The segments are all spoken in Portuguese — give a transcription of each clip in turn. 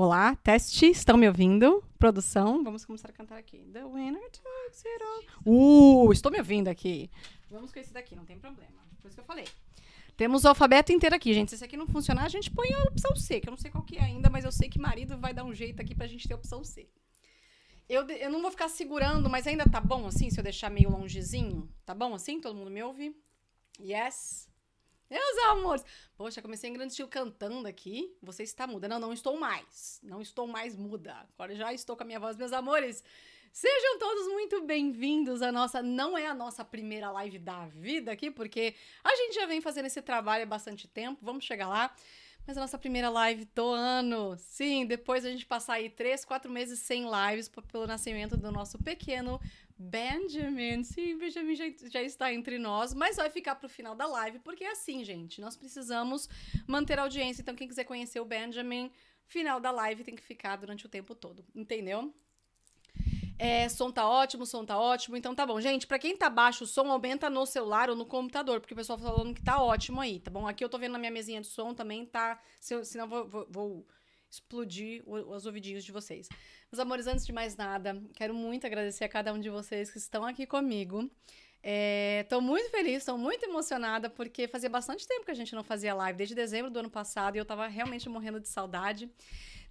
Olá, teste, estão me ouvindo? Produção, vamos começar a cantar aqui. The winner takes it all. Uh, estou me ouvindo aqui. Vamos com esse daqui, não tem problema. Foi isso que eu falei. Temos o alfabeto inteiro aqui, gente. Se esse aqui não funcionar, a gente põe a opção C, que eu não sei qual que é ainda, mas eu sei que marido vai dar um jeito aqui pra gente ter a opção C. Eu, eu não vou ficar segurando, mas ainda tá bom assim, se eu deixar meio longezinho? Tá bom assim? Todo mundo me ouve? Yes? Meus amores! Poxa, comecei em grande estilo cantando aqui. Você está muda. Não, não estou mais. Não estou mais muda. Agora já estou com a minha voz, meus amores. Sejam todos muito bem-vindos à nossa. Não é a nossa primeira live da vida aqui, porque a gente já vem fazendo esse trabalho há bastante tempo. Vamos chegar lá. Mas a nossa primeira live do ano. Sim, depois a gente passar aí três, quatro meses sem lives pelo nascimento do nosso pequeno Benjamin. Sim, Benjamin já, já está entre nós, mas vai ficar para o final da live, porque é assim, gente. Nós precisamos manter a audiência. Então, quem quiser conhecer o Benjamin, final da live tem que ficar durante o tempo todo, entendeu? É, som tá ótimo, som tá ótimo. Então tá bom. Gente, para quem tá baixo, o som aumenta no celular ou no computador, porque o pessoal tá falando que tá ótimo aí, tá bom? Aqui eu tô vendo na minha mesinha de som também, tá. Se eu, vou, vou, vou explodir os ouvidinhos de vocês. Meus amores, antes de mais nada, quero muito agradecer a cada um de vocês que estão aqui comigo. Estou é, muito feliz, estou muito emocionada, porque fazia bastante tempo que a gente não fazia live, desde dezembro do ano passado, e eu estava realmente morrendo de saudade.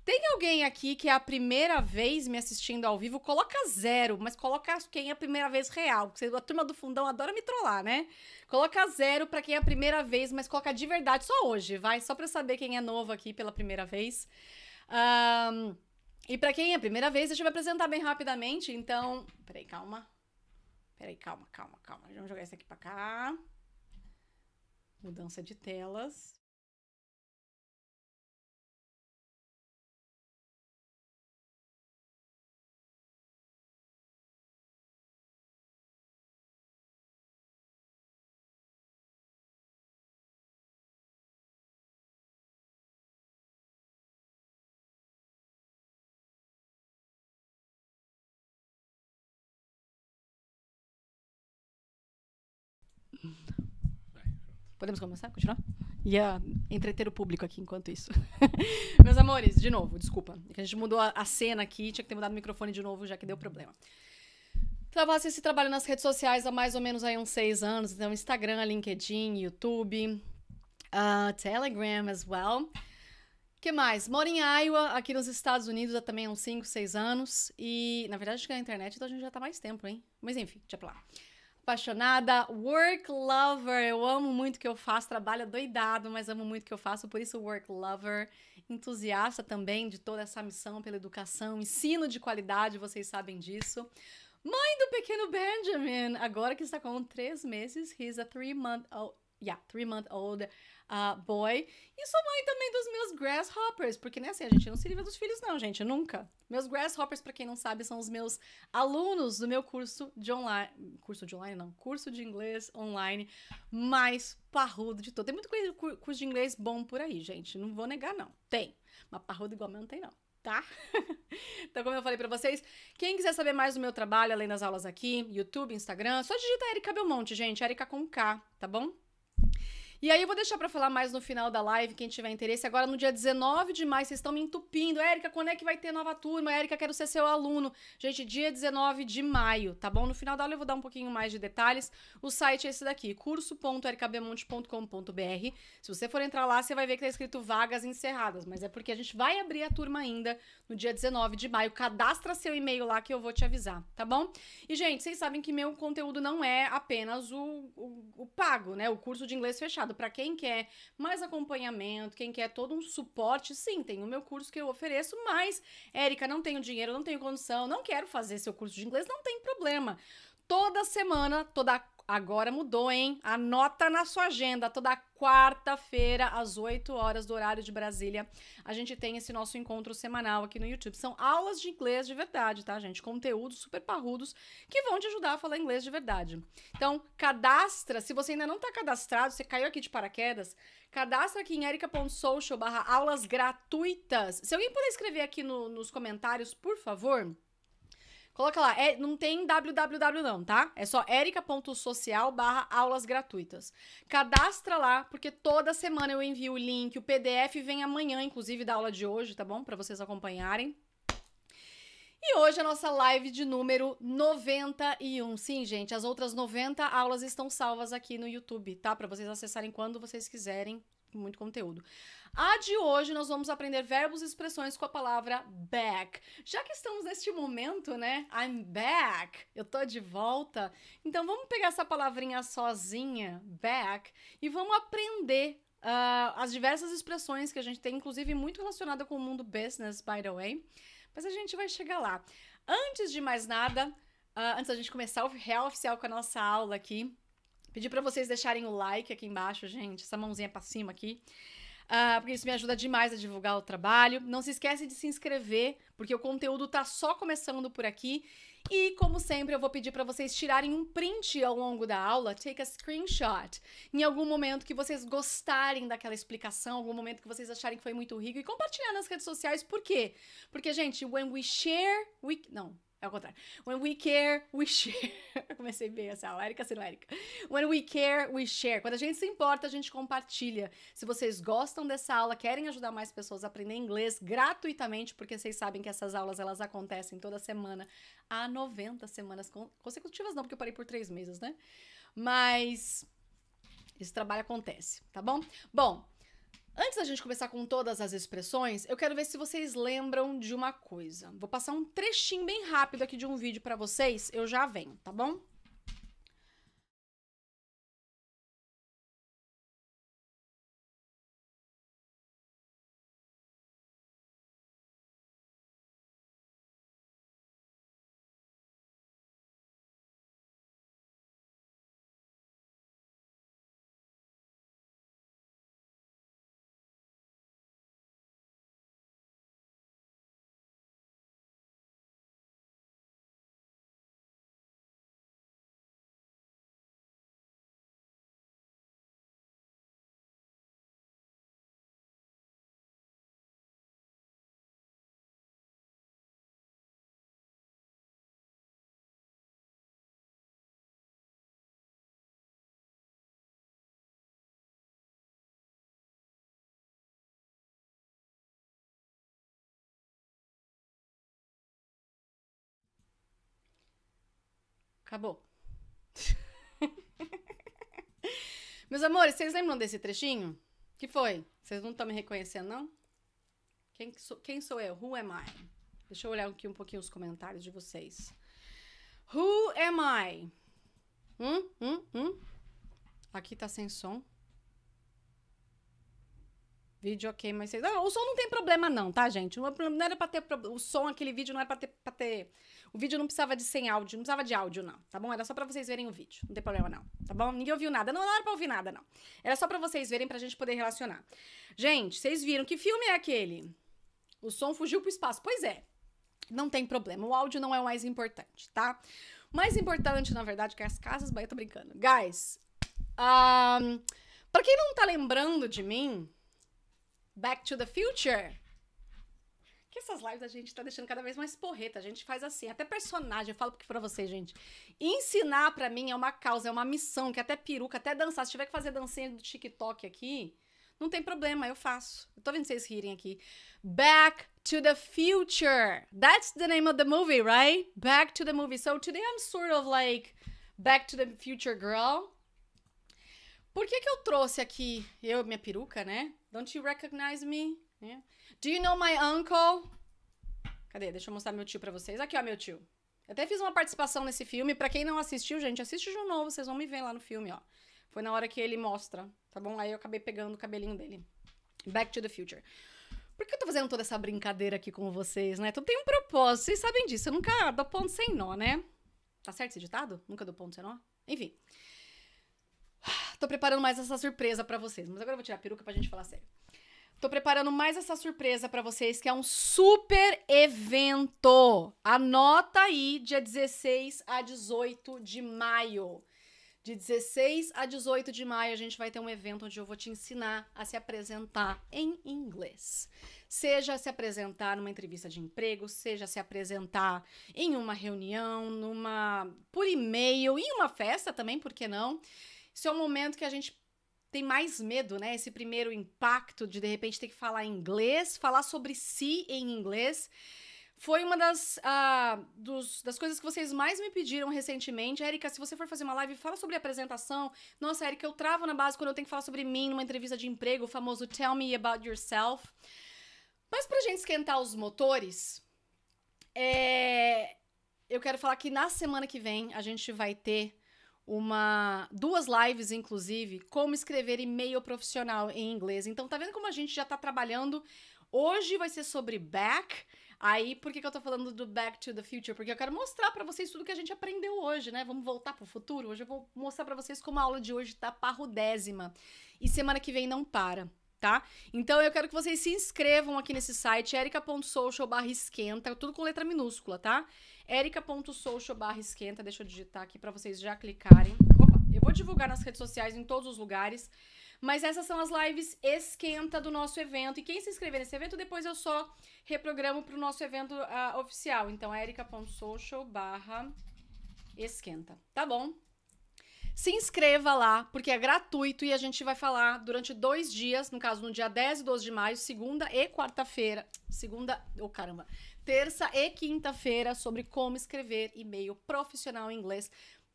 Tem alguém aqui que é a primeira vez me assistindo ao vivo? Coloca zero, mas coloca quem é a primeira vez real. Porque a turma do fundão adora me trollar, né? Coloca zero para quem é a primeira vez, mas coloca de verdade só hoje, vai? Só para saber quem é novo aqui pela primeira vez. Um, e para quem é a primeira vez, deixa eu me apresentar bem rapidamente. Então, peraí, calma. Peraí, calma, calma, calma. Vamos jogar isso aqui para cá. Mudança de telas. Podemos começar? Continuar? Ia entreter o público aqui enquanto isso. Meus amores, de novo, desculpa. É a gente mudou a, cena aqui, tinha que ter mudado o microfone de novo, já que deu problema. Faço esse trabalho nas redes sociais há mais ou menos aí uns seis anos. Então, Instagram, LinkedIn, YouTube, uh, Telegram as well. que mais? Moro em Iowa, aqui nos Estados Unidos, há também uns cinco, seis anos. E, na verdade, acho que a internet então a gente já tá mais tempo, hein? Mas enfim, deixa pra lá apaixonada, work lover. Eu amo muito o que eu faço, trabalho doidado, mas amo muito o que eu faço, por isso work lover. Entusiasta também de toda essa missão pela educação, ensino de qualidade, vocês sabem disso. Mãe do pequeno Benjamin, agora que está com três meses, he's a three month old, yeah, three month old uh, boy. E sou mãe também dos meus grasshoppers, porque, né, assim, a gente não se livra dos filhos, não, gente, nunca. Meus grasshoppers, para quem não sabe, são os meus alunos do meu curso de online. Curso de online, não, curso de inglês online mais parrudo de todo. Tem muito curso de inglês bom por aí, gente. Não vou negar, não. Tem. Mas parrudo igual meu não tem, não. Tá? então, como eu falei para vocês, quem quiser saber mais do meu trabalho, além das aulas aqui, YouTube, Instagram, só digita Erika Belmonte, gente, Erika com K, tá bom? E aí eu vou deixar para falar mais no final da live, quem tiver interesse. Agora, no dia 19 de maio, vocês estão me entupindo. Érica, quando é que vai ter nova turma? Érica, quero ser seu aluno. Gente, dia 19 de maio, tá bom? No final da aula eu vou dar um pouquinho mais de detalhes. O site é esse daqui, curso.ericabemonte.com.br Se você for entrar lá, você vai ver que tá escrito vagas encerradas. Mas é porque a gente vai abrir a turma ainda no dia 19 de maio. Cadastra seu e-mail lá que eu vou te avisar, tá bom? E, gente, vocês sabem que meu conteúdo não é apenas o, o, o pago, né? O curso de inglês fechado para quem quer mais acompanhamento, quem quer todo um suporte. Sim, tem o meu curso que eu ofereço, mas, Érica, não tenho dinheiro, não tenho condição, não quero fazer seu curso de inglês, não tem problema. Toda semana, toda Agora mudou, hein? Anota na sua agenda. Toda quarta-feira, às 8 horas do horário de Brasília, a gente tem esse nosso encontro semanal aqui no YouTube. São aulas de inglês de verdade, tá, gente? Conteúdos super parrudos que vão te ajudar a falar inglês de verdade. Então, cadastra. Se você ainda não tá cadastrado, você caiu aqui de paraquedas, cadastra aqui em erica.social barra aulas gratuitas. Se alguém puder escrever aqui no, nos comentários, por favor Coloca lá, é, não tem www não, tá? É só erica.social barra aulas gratuitas. Cadastra lá, porque toda semana eu envio o link, o PDF vem amanhã, inclusive, da aula de hoje, tá bom? Para vocês acompanharem. E hoje a nossa live de número 91. Sim, gente, as outras 90 aulas estão salvas aqui no YouTube, tá? Para vocês acessarem quando vocês quiserem, muito conteúdo. A de hoje nós vamos aprender verbos e expressões com a palavra back. Já que estamos neste momento, né? I'm back. Eu tô de volta. Então vamos pegar essa palavrinha sozinha, back, e vamos aprender uh, as diversas expressões que a gente tem, inclusive muito relacionada com o mundo business, by the way. Mas a gente vai chegar lá. Antes de mais nada, uh, antes da gente começar o real oficial com a nossa aula aqui, pedi para vocês deixarem o like aqui embaixo, gente, essa mãozinha para cima aqui uh, porque isso me ajuda demais a divulgar o trabalho. Não se esquece de se inscrever, porque o conteúdo tá só começando por aqui. E, como sempre, eu vou pedir para vocês tirarem um print ao longo da aula, take a screenshot, em algum momento que vocês gostarem daquela explicação, algum momento que vocês acharem que foi muito rico, e compartilhar nas redes sociais, por quê? Porque, gente, when we share, we. Não, é o contrário. When we care, we share. Eu comecei bem essa aula, Érica, Erika Érica. When we care, we share. Quando a gente se importa, a gente compartilha. Se vocês gostam dessa aula, querem ajudar mais pessoas a aprender inglês gratuitamente, porque vocês sabem que essas aulas elas acontecem toda semana, há 90 semanas consecutivas, não, porque eu parei por três meses, né? Mas esse trabalho acontece, tá bom? Bom, Antes da gente começar com todas as expressões, eu quero ver se vocês lembram de uma coisa. Vou passar um trechinho bem rápido aqui de um vídeo para vocês, eu já venho, tá bom? Acabou. Meus amores, vocês lembram desse trechinho? Que foi? Vocês não estão me reconhecendo, não? Quem sou, quem sou eu? Who am I? Deixa eu olhar aqui um pouquinho os comentários de vocês. Who am I? Hum, hum, hum. Aqui tá sem som. Vídeo ok, mas vocês. Ah, o som não tem problema, não, tá, gente? Não era pra ter. O som, aquele vídeo não era pra ter, pra ter. O vídeo não precisava de sem áudio, não precisava de áudio, não, tá bom? Era só pra vocês verem o vídeo, não tem problema, não, tá bom? Ninguém ouviu nada, não, não era pra ouvir nada, não. Era só pra vocês verem, pra gente poder relacionar. Gente, vocês viram que filme é aquele? O som fugiu pro espaço. Pois é, não tem problema, o áudio não é o mais importante, tá? O mais importante, na verdade, que é as casas eu tô brincando. Guys, um, pra quem não tá lembrando de mim. Back to the Future. Que essas lives a gente tá deixando cada vez mais porreta. A gente faz assim, até personagem. Eu falo porque pra vocês, gente. Ensinar pra mim é uma causa, é uma missão, que até peruca, até dançar. Se tiver que fazer dancinha do TikTok aqui, não tem problema, eu faço. Eu tô vendo vocês rirem aqui. Back to the Future. That's the name of the movie, right? Back to the movie. So today I'm sort of like Back to the Future Girl. Por que, que eu trouxe aqui eu minha peruca, né? Don't you recognize me? Yeah. Do you know my uncle? Cadê? Deixa eu mostrar meu tio pra vocês. Aqui, ó, meu tio. Eu até fiz uma participação nesse filme. Pra quem não assistiu, gente, assiste de novo. Vocês vão me ver lá no filme, ó. Foi na hora que ele mostra, tá bom? Aí eu acabei pegando o cabelinho dele. Back to the Future. Por que eu tô fazendo toda essa brincadeira aqui com vocês, né? Então tem um propósito, vocês sabem disso. Eu nunca dou ponto sem nó, né? Tá certo esse ditado? Nunca dou ponto sem nó? Enfim. Tô preparando mais essa surpresa para vocês. Mas agora eu vou tirar a peruca pra gente falar sério. Tô preparando mais essa surpresa para vocês, que é um super evento. Anota aí, dia 16 a 18 de maio. De 16 a 18 de maio, a gente vai ter um evento onde eu vou te ensinar a se apresentar em inglês. Seja se apresentar numa entrevista de emprego, seja se apresentar em uma reunião, numa por e-mail, em uma festa também, por que não? Esse é o momento que a gente tem mais medo, né? Esse primeiro impacto de de repente ter que falar inglês, falar sobre si em inglês. Foi uma das, uh, dos, das coisas que vocês mais me pediram recentemente. Érica, se você for fazer uma live, fala sobre apresentação. Nossa, Érica, eu travo na base quando eu tenho que falar sobre mim numa entrevista de emprego, o famoso Tell Me About Yourself. Mas pra gente esquentar os motores, é... eu quero falar que na semana que vem a gente vai ter uma duas lives inclusive como escrever e-mail profissional em inglês. Então tá vendo como a gente já tá trabalhando? Hoje vai ser sobre back. Aí por que, que eu tô falando do back to the future? Porque eu quero mostrar para vocês tudo que a gente aprendeu hoje, né? Vamos voltar pro futuro. Hoje eu vou mostrar para vocês como a aula de hoje tá parrudésima e semana que vem não para. Tá? Então eu quero que vocês se inscrevam aqui nesse site erica.social/esquenta, tudo com letra minúscula, tá? erica.social barra esquenta, deixa eu digitar aqui para vocês já clicarem. Opa, eu vou divulgar nas redes sociais em todos os lugares. Mas essas são as lives esquenta do nosso evento. E quem se inscrever nesse evento, depois eu só reprogramo para o nosso evento uh, oficial. Então, erica.social barra esquenta. Tá bom? Se inscreva lá, porque é gratuito e a gente vai falar durante dois dias, no caso no dia 10 e 12 de maio, segunda e quarta-feira. Segunda, ô oh, caramba, terça e quinta-feira sobre como escrever e-mail profissional em inglês,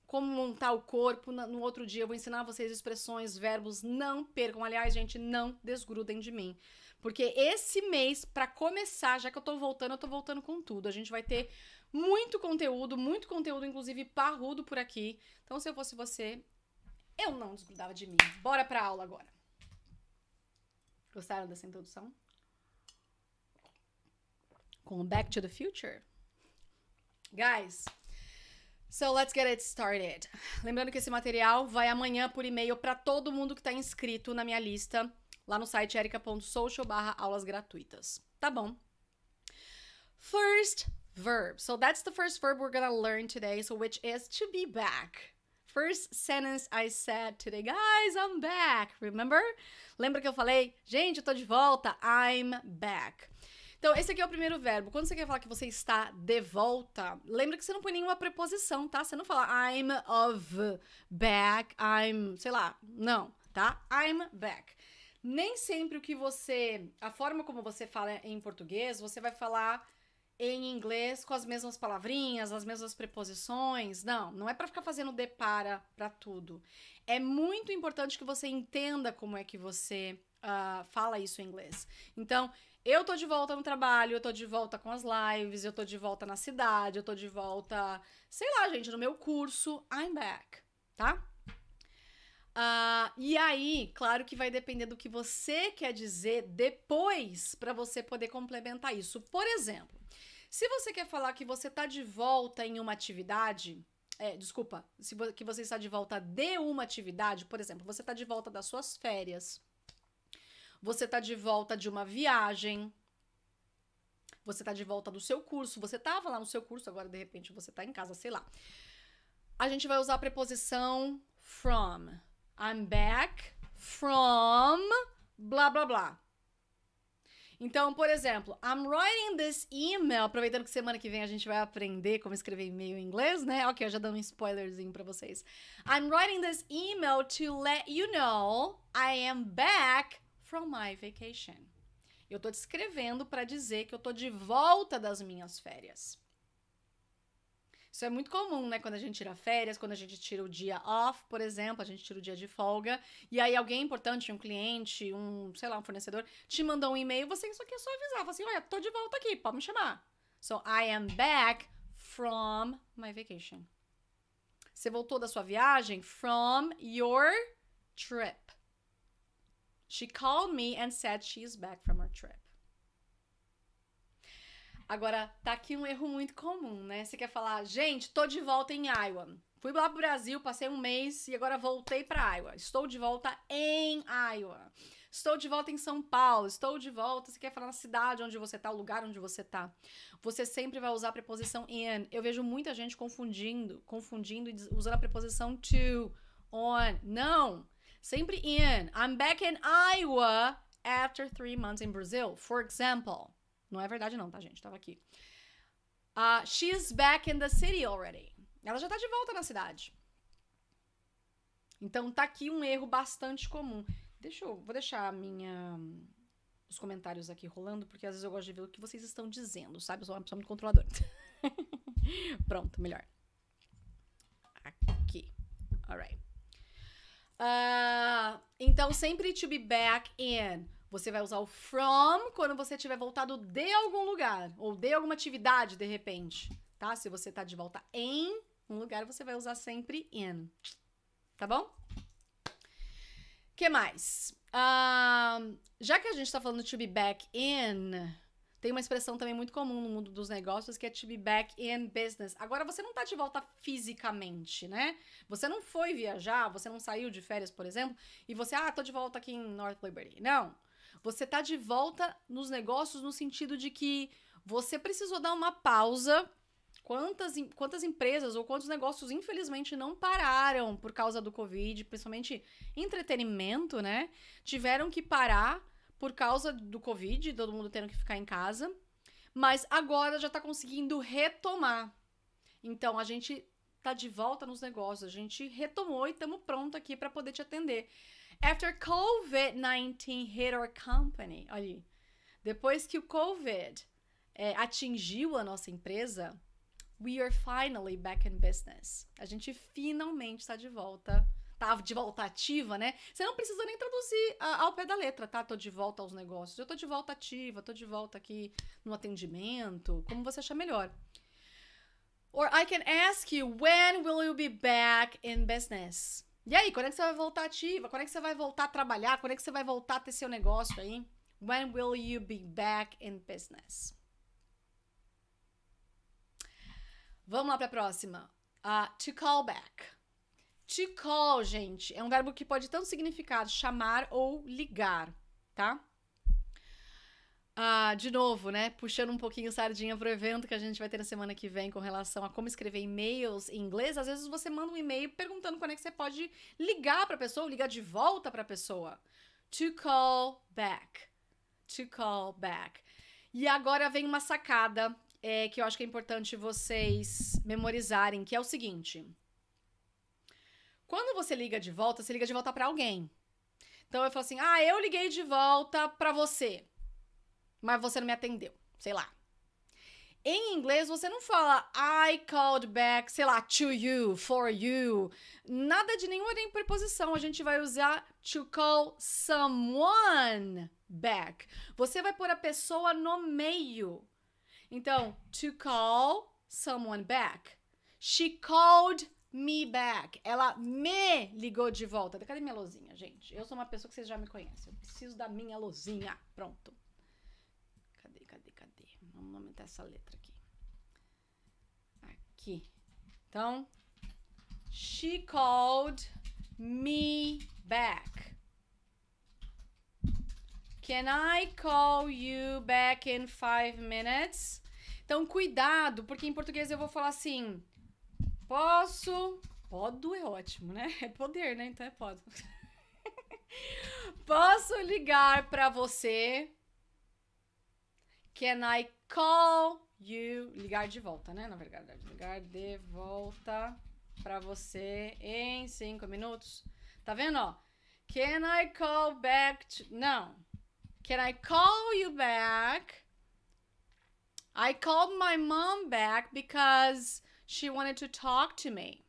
como montar o corpo. No outro dia eu vou ensinar vocês expressões, verbos, não percam. Aliás, gente, não desgrudem de mim. Porque esse mês, para começar, já que eu tô voltando, eu tô voltando com tudo. A gente vai ter muito conteúdo, muito conteúdo, inclusive parrudo por aqui. Então, se eu fosse você, eu não desgrudava de mim. Bora pra aula agora. Gostaram dessa introdução? com Back to the Future. Guys, so let's get it started. Lembrando que esse material vai amanhã por e-mail para todo mundo que está inscrito na minha lista lá no site erica.social barra aulas gratuitas. Tá bom? First verb. So that's the first verb we're gonna learn today, so which is to be back. First sentence I said today, guys, I'm back. Remember? Lembra que eu falei, gente, eu tô de volta. I'm back. Então, esse aqui é o primeiro verbo. Quando você quer falar que você está de volta, lembra que você não põe nenhuma preposição, tá? Você não fala I'm of back, I'm, sei lá, não, tá? I'm back. Nem sempre o que você, a forma como você fala em português, você vai falar em inglês com as mesmas palavrinhas, as mesmas preposições. Não, não é para ficar fazendo depara para tudo. É muito importante que você entenda como é que você uh, fala isso em inglês. Então, eu tô de volta no trabalho, eu tô de volta com as lives, eu tô de volta na cidade, eu tô de volta, sei lá, gente, no meu curso. I'm back, tá? Uh, e aí, claro que vai depender do que você quer dizer depois para você poder complementar isso. Por exemplo, se você quer falar que você tá de volta em uma atividade, é, desculpa, se, que você está de volta de uma atividade, por exemplo, você tá de volta das suas férias você tá de volta de uma viagem. Você tá de volta do seu curso. Você tava lá no seu curso, agora de repente você tá em casa, sei lá. A gente vai usar a preposição from. I'm back from blá blá blá. Então, por exemplo, I'm writing this email. Aproveitando que semana que vem a gente vai aprender como escrever e-mail em inglês, né? Ok, eu já dei um spoilerzinho pra vocês. I'm writing this email to let you know I am back from my vacation. Eu estou descrevendo para dizer que eu estou de volta das minhas férias. Isso é muito comum, né? Quando a gente tira férias, quando a gente tira o dia off, por exemplo, a gente tira o dia de folga, e aí alguém importante, um cliente, um, sei lá, um fornecedor, te mandou um e-mail, você só quer só avisar, assim, olha, tô de volta aqui, pode me chamar. So, I am back from my vacation. Você voltou da sua viagem from your trip. She called me and said she's back from her trip. Agora, tá aqui um erro muito comum, né? Você quer falar, gente, tô de volta em Iowa. Fui lá pro Brasil, passei um mês e agora voltei para Iowa. Estou de volta em Iowa. Estou de volta em São Paulo. Estou de volta. Você quer falar na cidade onde você tá, o lugar onde você tá. Você sempre vai usar a preposição in. Eu vejo muita gente confundindo, confundindo e usando a preposição to, on. Não! Sempre in. I'm back in Iowa after three months in Brazil. For example. Não é verdade, não, tá, gente? Tava aqui. Uh, she's back in the city already. Ela já tá de volta na cidade. Então tá aqui um erro bastante comum. Deixa eu, vou deixar a minha os comentários aqui rolando, porque às vezes eu gosto de ver o que vocês estão dizendo, sabe? Eu sou uma pessoa muito controladora. Pronto, melhor. Aqui. Alright. Uh, então, sempre to be back in. Você vai usar o from quando você tiver voltado de algum lugar ou de alguma atividade de repente, tá? Se você tá de volta em um lugar, você vai usar sempre in. Tá bom? Que mais? Uh, já que a gente tá falando to be back in, tem uma expressão também muito comum no mundo dos negócios que é to be back in business. Agora você não tá de volta fisicamente, né? Você não foi viajar, você não saiu de férias, por exemplo, e você, ah, tô de volta aqui em North Liberty. Não. Você tá de volta nos negócios no sentido de que você precisou dar uma pausa quantas, quantas empresas ou quantos negócios, infelizmente, não pararam por causa do Covid, principalmente entretenimento, né? Tiveram que parar por causa do Covid, todo mundo tendo que ficar em casa. Mas agora já está conseguindo retomar. Então a gente tá de volta nos negócios, a gente retomou e estamos pronto aqui para poder te atender. After COVID-19 hit our company, olha aí. Depois que o COVID é, atingiu a nossa empresa, we are finally back in business. A gente finalmente está de volta tá de volta ativa, né? Você não precisa nem traduzir ah, ao pé da letra, tá? Tô de volta aos negócios, eu tô de volta ativa, tô de volta aqui no atendimento, como você achar melhor. Or I can ask you, when will you be back in business? E aí, quando é que você vai voltar ativa? Quando é que você vai voltar a trabalhar? Quando é que você vai voltar a ter seu negócio aí? When will you be back in business? Vamos lá para a próxima. Uh, to call back. To call, gente, é um verbo que pode tanto significar chamar ou ligar, tá? Ah, de novo, né? Puxando um pouquinho sardinha pro evento que a gente vai ter na semana que vem com relação a como escrever e-mails em inglês. Às vezes você manda um e-mail perguntando quando é que você pode ligar para a pessoa, ou ligar de volta para a pessoa. To call back. To call back. E agora vem uma sacada é, que eu acho que é importante vocês memorizarem, que é o seguinte. Quando você liga de volta, você liga de volta para alguém. Então eu falo assim: "Ah, eu liguei de volta para você, mas você não me atendeu". Sei lá. Em inglês você não fala I called back, sei lá, to you, for you, nada de nenhuma nem preposição. A gente vai usar to call someone back. Você vai pôr a pessoa no meio. Então, to call someone back. She called me back. Ela me ligou de volta. Cadê minha lozinha, gente? Eu sou uma pessoa que vocês já me conhecem. Eu preciso da minha lozinha. Pronto. Cadê, cadê, cadê? Vamos aumentar essa letra aqui. Aqui. Então, she called me back. Can I call you back in five minutes? Então, cuidado, porque em português eu vou falar assim. Posso. Podo é ótimo, né? É poder, né? Então é podo. Posso ligar para você? Can I call you? Ligar de volta, né? Na verdade, ligar de volta para você em cinco minutos. Tá vendo, ó? Can I call back? To... Não. Can I call you back? I called my mom back because She wanted to talk to me.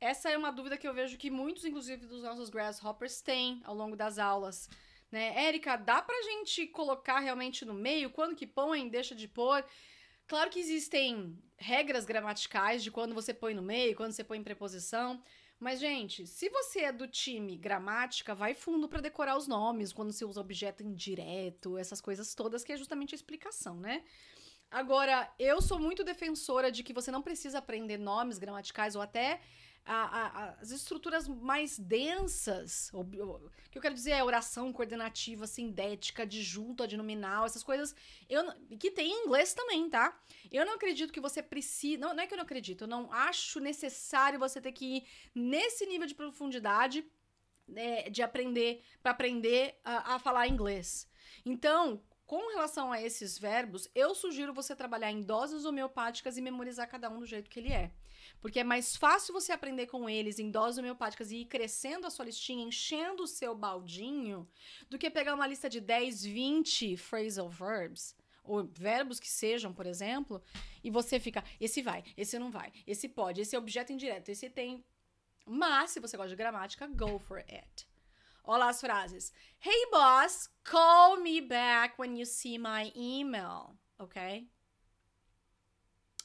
Essa é uma dúvida que eu vejo que muitos, inclusive, dos nossos grasshoppers têm ao longo das aulas. Né? Érica, dá pra gente colocar realmente no meio? Quando que põe, deixa de pôr? Claro que existem regras gramaticais de quando você põe no meio, quando você põe em preposição. Mas, gente, se você é do time gramática, vai fundo para decorar os nomes, quando você usa objeto indireto, essas coisas todas, que é justamente a explicação, né? Agora, eu sou muito defensora de que você não precisa aprender nomes gramaticais ou até a, a, as estruturas mais densas. O, que eu quero dizer é oração coordenativa, sindética, disjunta, denominal essas coisas. Eu, que tem em inglês também, tá? Eu não acredito que você precise. Não, não é que eu não acredito, eu não acho necessário você ter que ir nesse nível de profundidade né, de aprender para aprender a, a falar inglês. Então, com relação a esses verbos, eu sugiro você trabalhar em doses homeopáticas e memorizar cada um do jeito que ele é. Porque é mais fácil você aprender com eles em doses homeopáticas e ir crescendo a sua listinha, enchendo o seu baldinho, do que pegar uma lista de 10, 20 phrasal verbs, ou verbos que sejam, por exemplo, e você fica, esse vai, esse não vai, esse pode, esse é objeto indireto, esse tem. Mas, se você gosta de gramática, go for it. Olha as frases. Hey boss, call me back when you see my email, ok?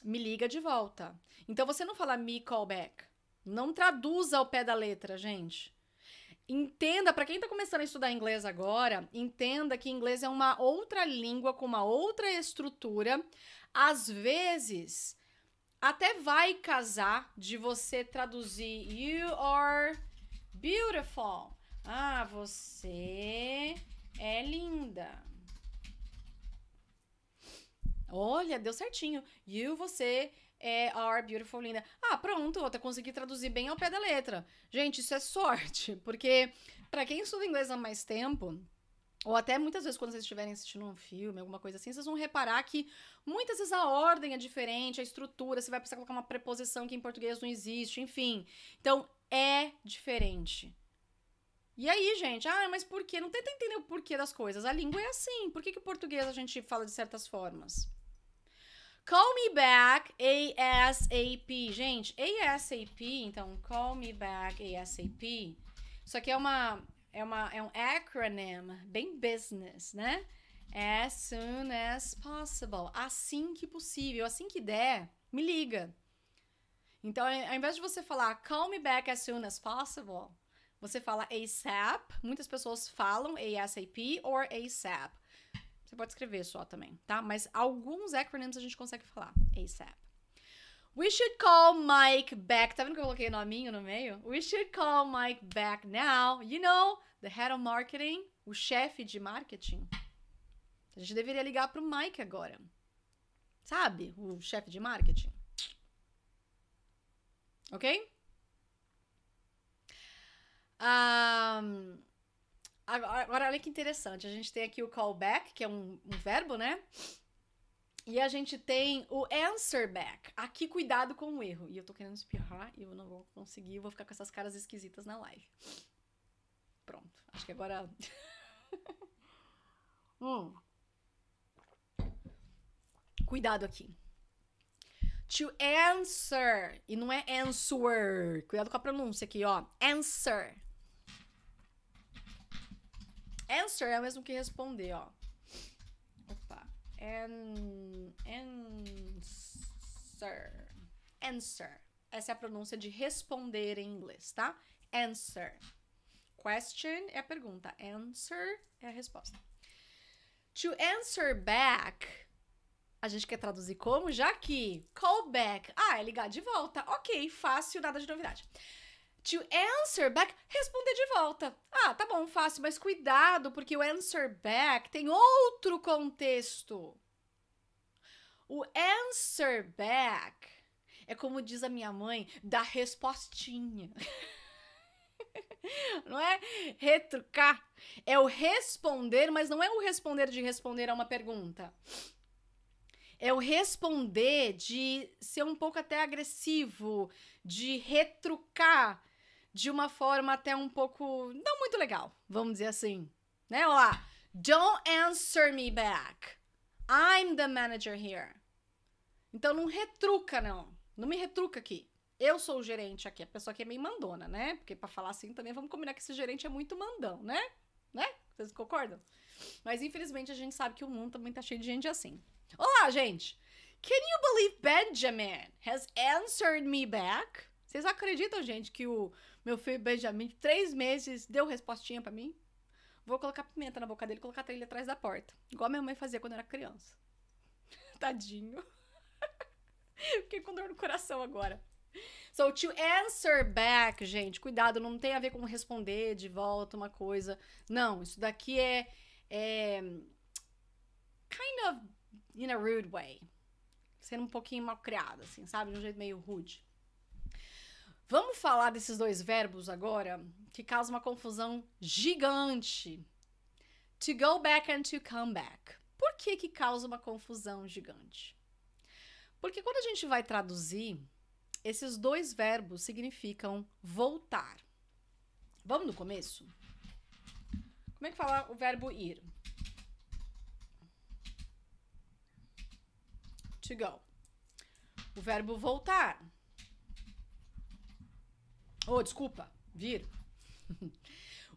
Me liga de volta. Então você não fala me call back. Não traduza ao pé da letra, gente. Entenda, para quem está começando a estudar inglês agora, entenda que inglês é uma outra língua com uma outra estrutura. Às vezes, até vai casar de você traduzir You are beautiful ah, você é linda. Olha, deu certinho. You, você é are beautiful, linda. Ah, pronto, até consegui traduzir bem ao pé da letra. Gente, isso é sorte, porque para quem estuda inglês há mais tempo, ou até muitas vezes quando vocês estiverem assistindo um filme, alguma coisa assim, vocês vão reparar que muitas vezes a ordem é diferente, a estrutura, você vai precisar colocar uma preposição que em português não existe, enfim. Então, é diferente. E aí, gente, ah, mas por quê? Não tenta entender o porquê das coisas. A língua é assim. Por que, que português a gente fala de certas formas? Call me back ASAP. Gente, ASAP, então, call me back ASAP. Isso aqui é uma é uma é um acronym, bem business, né? As soon as possible. Assim que possível, assim que der, me liga. Então, ao invés de você falar call me back as soon as possible, você fala ASAP, muitas pessoas falam ASAP ou ASAP. Você pode escrever só também, tá? Mas alguns acronyms a gente consegue falar. ASAP. We should call Mike back. Tá vendo que eu coloquei nominho no meio? We should call Mike back now. You know, the head of marketing, o chefe de marketing. A gente deveria ligar pro Mike agora. Sabe? O chefe de marketing. Ok? agora, agora, olha que interessante. A gente tem aqui o callback, que é um, um verbo, né? E a gente tem o answer back. Aqui, cuidado com o erro. E eu tô querendo espirrar e eu não vou conseguir. Eu vou ficar com essas caras esquisitas na live. Pronto. Acho que agora. hum. Cuidado aqui. To answer. E não é answer. Cuidado com a pronúncia aqui, ó. Answer. Answer é o mesmo que responder, ó. Opa. An answer. Answer. Essa é a pronúncia de responder em inglês, tá? Answer. Question é a pergunta. Answer é a resposta. To answer back. A gente quer traduzir como? Já que call back. Ah, é ligar de volta. Ok, fácil, nada de novidade. To answer back, responder de volta. Ah, tá bom, fácil, mas cuidado, porque o answer back tem outro contexto. O answer back é como diz a minha mãe, da respostinha. não é retrucar, é o responder, mas não é o responder de responder a uma pergunta. É o responder de ser um pouco até agressivo, de retrucar, de uma forma até um pouco não muito legal, vamos dizer assim. Né? Olha lá. Don't answer me back. I'm the manager here. Então não retruca, não. Não me retruca aqui. Eu sou o gerente aqui, a pessoa que é meio mandona, né? Porque para falar assim também, vamos combinar que esse gerente é muito mandão, né? Né? Vocês concordam? Mas infelizmente a gente sabe que o mundo também tá cheio de gente assim. Olá, gente! Can you believe Benjamin has answered me back? Vocês acreditam, gente, que o meu filho Benjamin, três meses, deu respostinha para mim? Vou colocar pimenta na boca dele colocar trilha atrás da porta. Igual a minha mãe fazia quando era criança. Tadinho. Fiquei com dor no coração agora. So, to answer back, gente, cuidado, não tem a ver com responder de volta uma coisa. Não, isso daqui é, é kind of in a rude way. Sendo um pouquinho mal criado, assim, sabe? De um jeito meio rude. Vamos falar desses dois verbos agora, que causa uma confusão gigante. To go back and to come back. Por que que causa uma confusão gigante? Porque quando a gente vai traduzir, esses dois verbos significam voltar. Vamos no começo? Como é que fala o verbo ir? To go. O verbo voltar. Oh, desculpa, vir.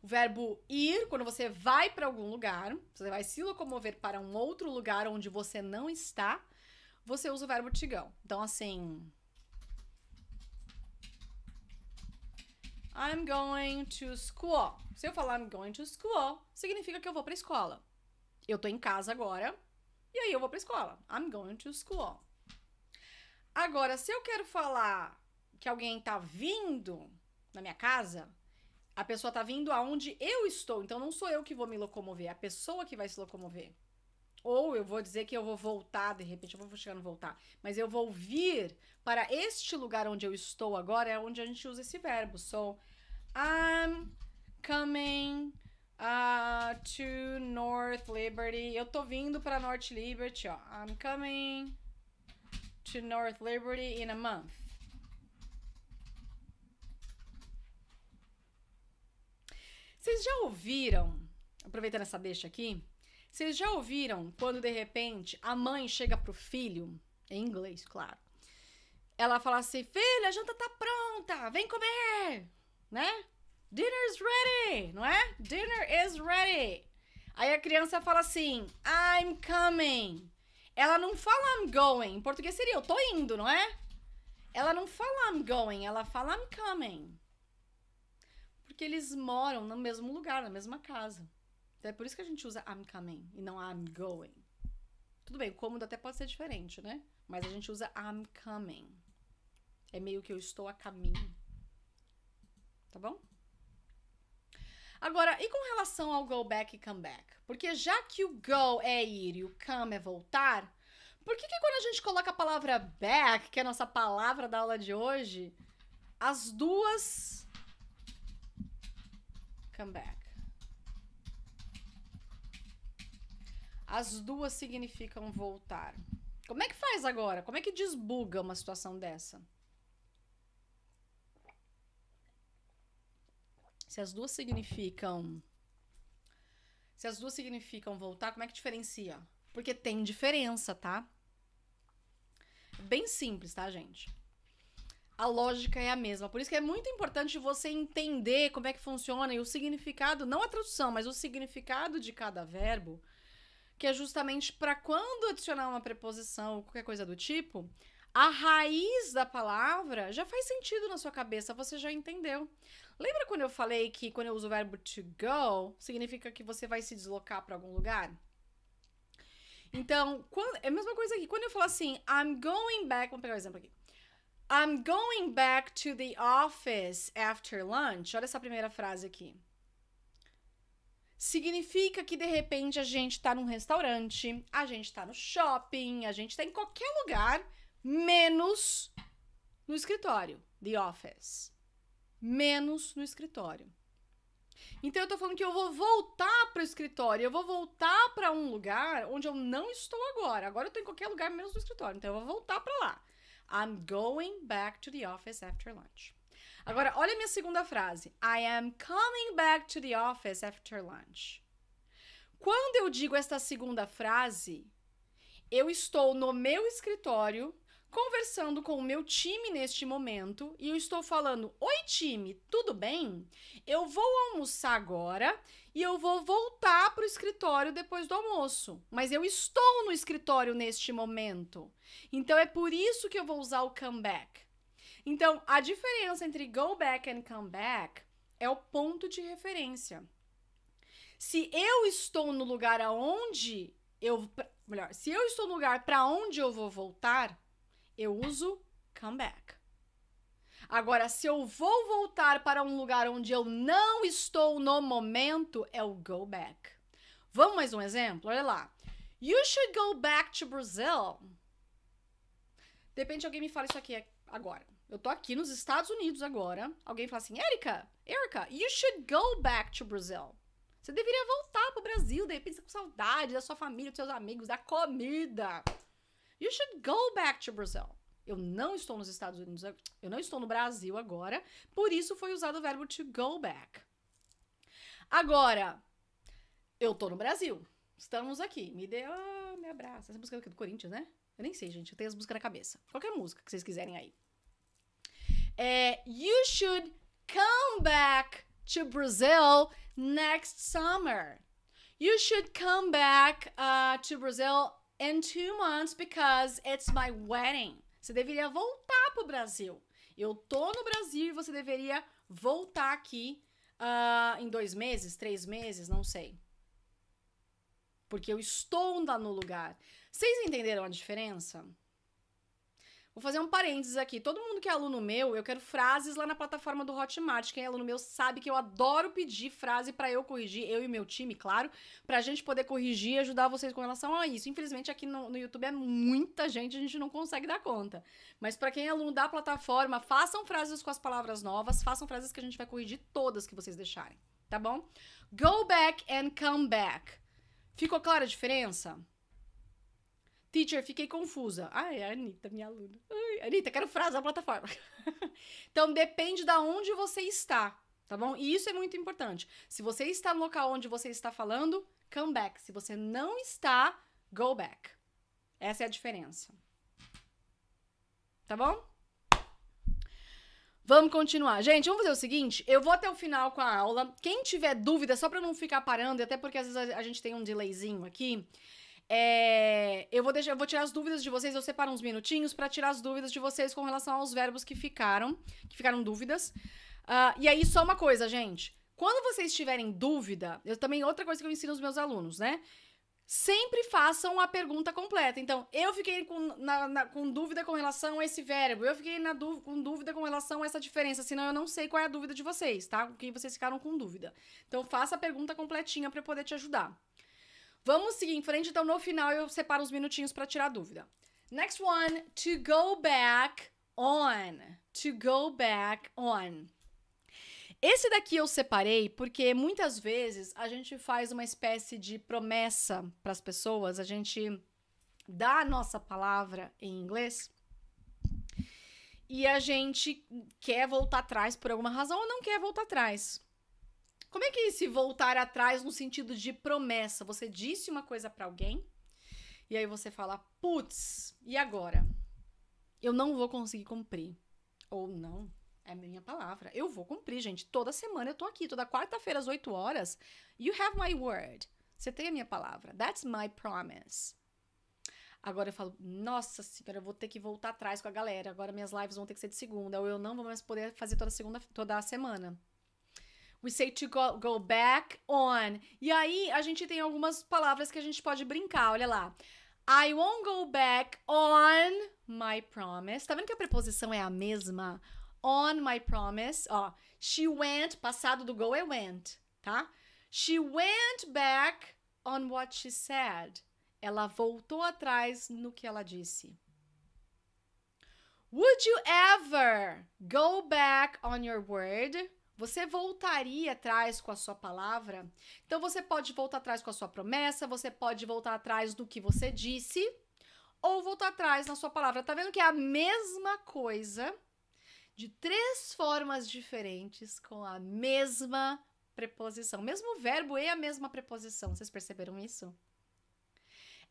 o verbo ir, quando você vai para algum lugar, você vai se locomover para um outro lugar onde você não está, você usa o verbo tigão. Então, assim. I'm going to school. Se eu falar I'm going to school, significa que eu vou para escola. Eu tô em casa agora, e aí eu vou para escola. I'm going to school. Agora, se eu quero falar que alguém tá vindo, na minha casa, a pessoa tá vindo aonde eu estou. Então não sou eu que vou me locomover, é a pessoa que vai se locomover. Ou eu vou dizer que eu vou voltar, de repente, eu vou chegar no voltar. Mas eu vou vir para este lugar onde eu estou agora, é onde a gente usa esse verbo. So, I'm coming uh, to North Liberty. Eu tô vindo para North Liberty, ó. I'm coming to North Liberty in a month. Vocês já ouviram, aproveitando essa deixa aqui, vocês já ouviram quando de repente a mãe chega pro filho, em inglês, claro, ela fala assim: filha, a janta tá pronta, vem comer, né? Dinner is ready, não é? Dinner is ready. Aí a criança fala assim: I'm coming. Ela não fala I'm going. Em português seria eu tô indo, não é? Ela não fala I'm going, ela fala I'm coming. Porque eles moram no mesmo lugar, na mesma casa. Então é por isso que a gente usa I'm coming e não I'm going. Tudo bem, o cômodo até pode ser diferente, né? Mas a gente usa I'm coming. É meio que eu estou a caminho. Tá bom? Agora, e com relação ao go back e come back? Porque já que o go é ir e o come é voltar, por que, que quando a gente coloca a palavra back, que é a nossa palavra da aula de hoje, as duas Come back. As duas significam voltar. Como é que faz agora? Como é que desbuga uma situação dessa? Se as duas significam. Se as duas significam voltar, como é que diferencia? Porque tem diferença, tá? Bem simples, tá, gente? a lógica é a mesma. Por isso que é muito importante você entender como é que funciona e o significado, não a tradução, mas o significado de cada verbo, que é justamente para quando adicionar uma preposição ou qualquer coisa do tipo, a raiz da palavra já faz sentido na sua cabeça, você já entendeu. Lembra quando eu falei que quando eu uso o verbo to go, significa que você vai se deslocar para algum lugar? Então, quando, é a mesma coisa aqui. Quando eu falo assim, I'm going back, vamos pegar o um exemplo aqui. I'm going back to the office after lunch. Olha essa primeira frase aqui. Significa que de repente a gente tá num restaurante, a gente tá no shopping, a gente tá em qualquer lugar, menos no escritório. The office. Menos no escritório. Então eu tô falando que eu vou voltar para o escritório, eu vou voltar para um lugar onde eu não estou agora. Agora eu tô em qualquer lugar menos no escritório, então eu vou voltar para lá. I'm going back to the office after lunch. Agora, olha a minha segunda frase. I am coming back to the office after lunch. Quando eu digo esta segunda frase, eu estou no meu escritório conversando com o meu time neste momento e eu estou falando: Oi, time, tudo bem? Eu vou almoçar agora e eu vou voltar para o escritório depois do almoço. Mas eu estou no escritório neste momento. Então é por isso que eu vou usar o come back. Então, a diferença entre go back and come back é o ponto de referência. Se eu estou no lugar aonde eu, melhor, se eu estou no lugar para onde eu vou voltar, eu uso come back. Agora, se eu vou voltar para um lugar onde eu não estou no momento, é o go back. Vamos mais um exemplo? Olha lá. You should go back to Brazil. De repente alguém me fala isso aqui agora. Eu tô aqui nos Estados Unidos agora. Alguém fala assim, Erika, Erika, you should go back to Brazil. Você deveria voltar pro Brasil, de repente você tá com saudade da sua família, dos seus amigos, da comida. You should go back to Brazil. Eu não estou nos Estados Unidos, eu não estou no Brasil agora, por isso foi usado o verbo to go back. Agora, eu tô no Brasil. Estamos aqui. Me dê, ah, me abraça. Essa música é do Corinthians, né? Eu nem sei, gente. Eu tenho as músicas na cabeça. Qualquer música que vocês quiserem aí. É, you should come back to Brazil next summer. You should come back uh, to Brazil in two months because it's my wedding. Você deveria voltar pro Brasil. Eu tô no Brasil e você deveria voltar aqui uh, em dois meses, três meses, não sei. Porque eu estou no lugar. Vocês entenderam a diferença? Vou fazer um parênteses aqui. Todo mundo que é aluno meu, eu quero frases lá na plataforma do Hotmart. Quem é aluno meu sabe que eu adoro pedir frase para eu corrigir, eu e meu time, claro, pra gente poder corrigir e ajudar vocês com relação a isso. Infelizmente, aqui no, no YouTube é muita gente, a gente não consegue dar conta. Mas para quem é aluno da plataforma, façam frases com as palavras novas, façam frases que a gente vai corrigir todas que vocês deixarem, tá bom? Go back and come back. Ficou clara a diferença? Teacher, fiquei confusa. Ah, é a Anitta, minha aluna. Ai, Anitta, quero frase da plataforma. então, depende de onde você está, tá bom? E isso é muito importante. Se você está no local onde você está falando, come back. Se você não está, go back. Essa é a diferença. Tá bom? Vamos continuar. Gente, vamos fazer o seguinte: eu vou até o final com a aula. Quem tiver dúvida, só para não ficar parando, até porque às vezes a gente tem um delayzinho aqui. É, eu vou deixar, eu vou tirar as dúvidas de vocês, eu separo uns minutinhos para tirar as dúvidas de vocês com relação aos verbos que ficaram, que ficaram dúvidas. Uh, e aí, só uma coisa, gente. Quando vocês tiverem dúvida, eu também outra coisa que eu ensino os meus alunos, né? Sempre façam a pergunta completa. Então, eu fiquei com, na, na, com dúvida com relação a esse verbo, eu fiquei com dúvida com relação a essa diferença, senão eu não sei qual é a dúvida de vocês, tá? Com quem vocês ficaram com dúvida. Então, faça a pergunta completinha para poder te ajudar. Vamos seguir em frente, então no final eu separo uns minutinhos para tirar dúvida. Next one, to go back on. To go back on. Esse daqui eu separei porque muitas vezes a gente faz uma espécie de promessa para as pessoas, a gente dá a nossa palavra em inglês e a gente quer voltar atrás por alguma razão ou não quer voltar atrás. Como é que é se voltar atrás no sentido de promessa? Você disse uma coisa para alguém e aí você fala, putz, e agora? Eu não vou conseguir cumprir. Ou não, é a minha palavra. Eu vou cumprir, gente. Toda semana eu tô aqui, toda quarta-feira às 8 horas. You have my word. Você tem a minha palavra. That's my promise. Agora eu falo, nossa senhora, eu vou ter que voltar atrás com a galera. Agora minhas lives vão ter que ser de segunda, ou eu não vou mais poder fazer toda segunda, toda semana. We say to go, go back on. E aí a gente tem algumas palavras que a gente pode brincar, olha lá. I won't go back on my promise. Tá vendo que a preposição é a mesma? On my promise, ó. She went, passado do go é went, tá? She went back on what she said. Ela voltou atrás no que ela disse. Would you ever go back on your word? Você voltaria atrás com a sua palavra? Então você pode voltar atrás com a sua promessa, você pode voltar atrás do que você disse, ou voltar atrás na sua palavra. Tá vendo que é a mesma coisa, de três formas diferentes, com a mesma preposição, mesmo verbo e a mesma preposição. Vocês perceberam isso?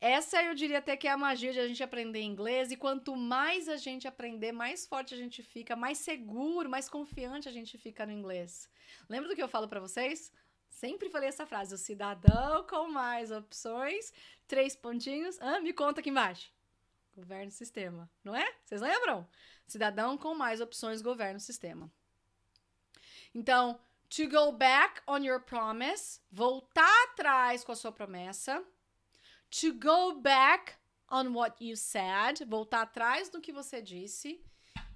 Essa eu diria até que é a magia de a gente aprender inglês e quanto mais a gente aprender, mais forte a gente fica, mais seguro, mais confiante a gente fica no inglês. Lembra do que eu falo para vocês? Sempre falei essa frase, o cidadão com mais opções, três pontinhos, ah, me conta aqui embaixo. Governo sistema, não é? Vocês lembram? Cidadão com mais opções, governo sistema. Então, to go back on your promise, voltar atrás com a sua promessa to go back on what you said, voltar atrás do que você disse,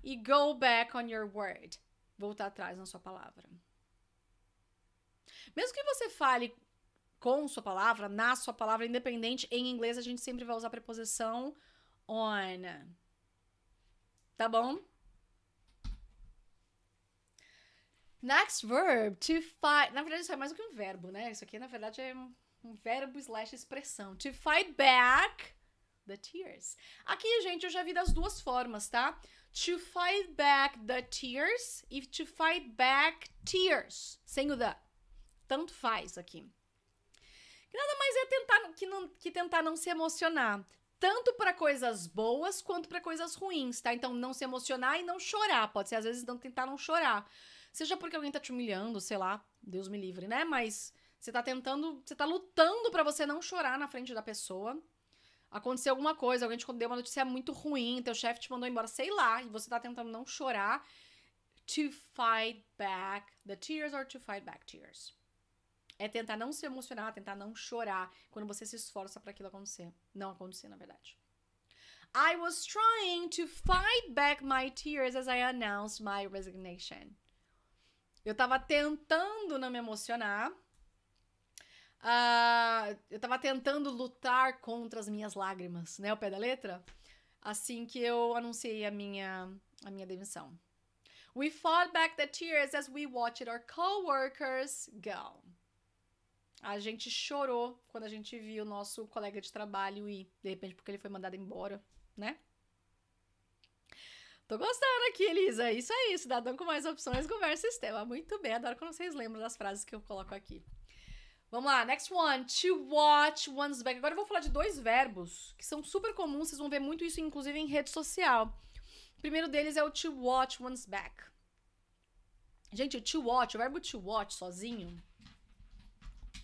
e go back on your word, voltar atrás na sua palavra. Mesmo que você fale com sua palavra, na sua palavra, independente, em inglês a gente sempre vai usar a preposição on. Tá bom? Next verb, to fight. Na verdade, isso é mais do que um verbo, né? Isso aqui, na verdade, é um verbo slash expressão. To fight back the tears. Aqui, gente, eu já vi das duas formas, tá? To fight back the tears e to fight back tears. Sem o the. Tanto faz aqui. Nada mais é tentar que, não, que tentar não se emocionar tanto para coisas boas quanto para coisas ruins, tá? Então não se emocionar e não chorar, pode ser às vezes não tentar não chorar. Seja porque alguém tá te humilhando, sei lá, Deus me livre, né? Mas você tá tentando, você tá lutando para você não chorar na frente da pessoa. Aconteceu alguma coisa, alguém te deu uma notícia muito ruim, teu chefe te mandou embora, sei lá, e você tá tentando não chorar. To fight back the tears or to fight back tears. É tentar não se emocionar, tentar não chorar quando você se esforça para aquilo acontecer. Não acontecer, na verdade. I was trying to fight back my tears as I announced my resignation. Eu tava tentando não me emocionar Uh, eu tava tentando lutar contra as minhas lágrimas, né? O pé da letra. Assim que eu anunciei a minha, a minha demissão. We fought back the tears as we watched our coworkers go. A gente chorou quando a gente viu o nosso colega de trabalho e, de repente, porque ele foi mandado embora, né? Tô gostando aqui, Elisa. Isso aí, cidadão com mais opções, conversa sistema. Muito bem, adoro quando vocês lembram das frases que eu coloco aqui. Vamos lá, next one. To watch one's back. Agora eu vou falar de dois verbos que são super comuns, vocês vão ver muito isso, inclusive, em rede social. O primeiro deles é o to watch one's back. Gente, o to watch, o verbo to watch sozinho,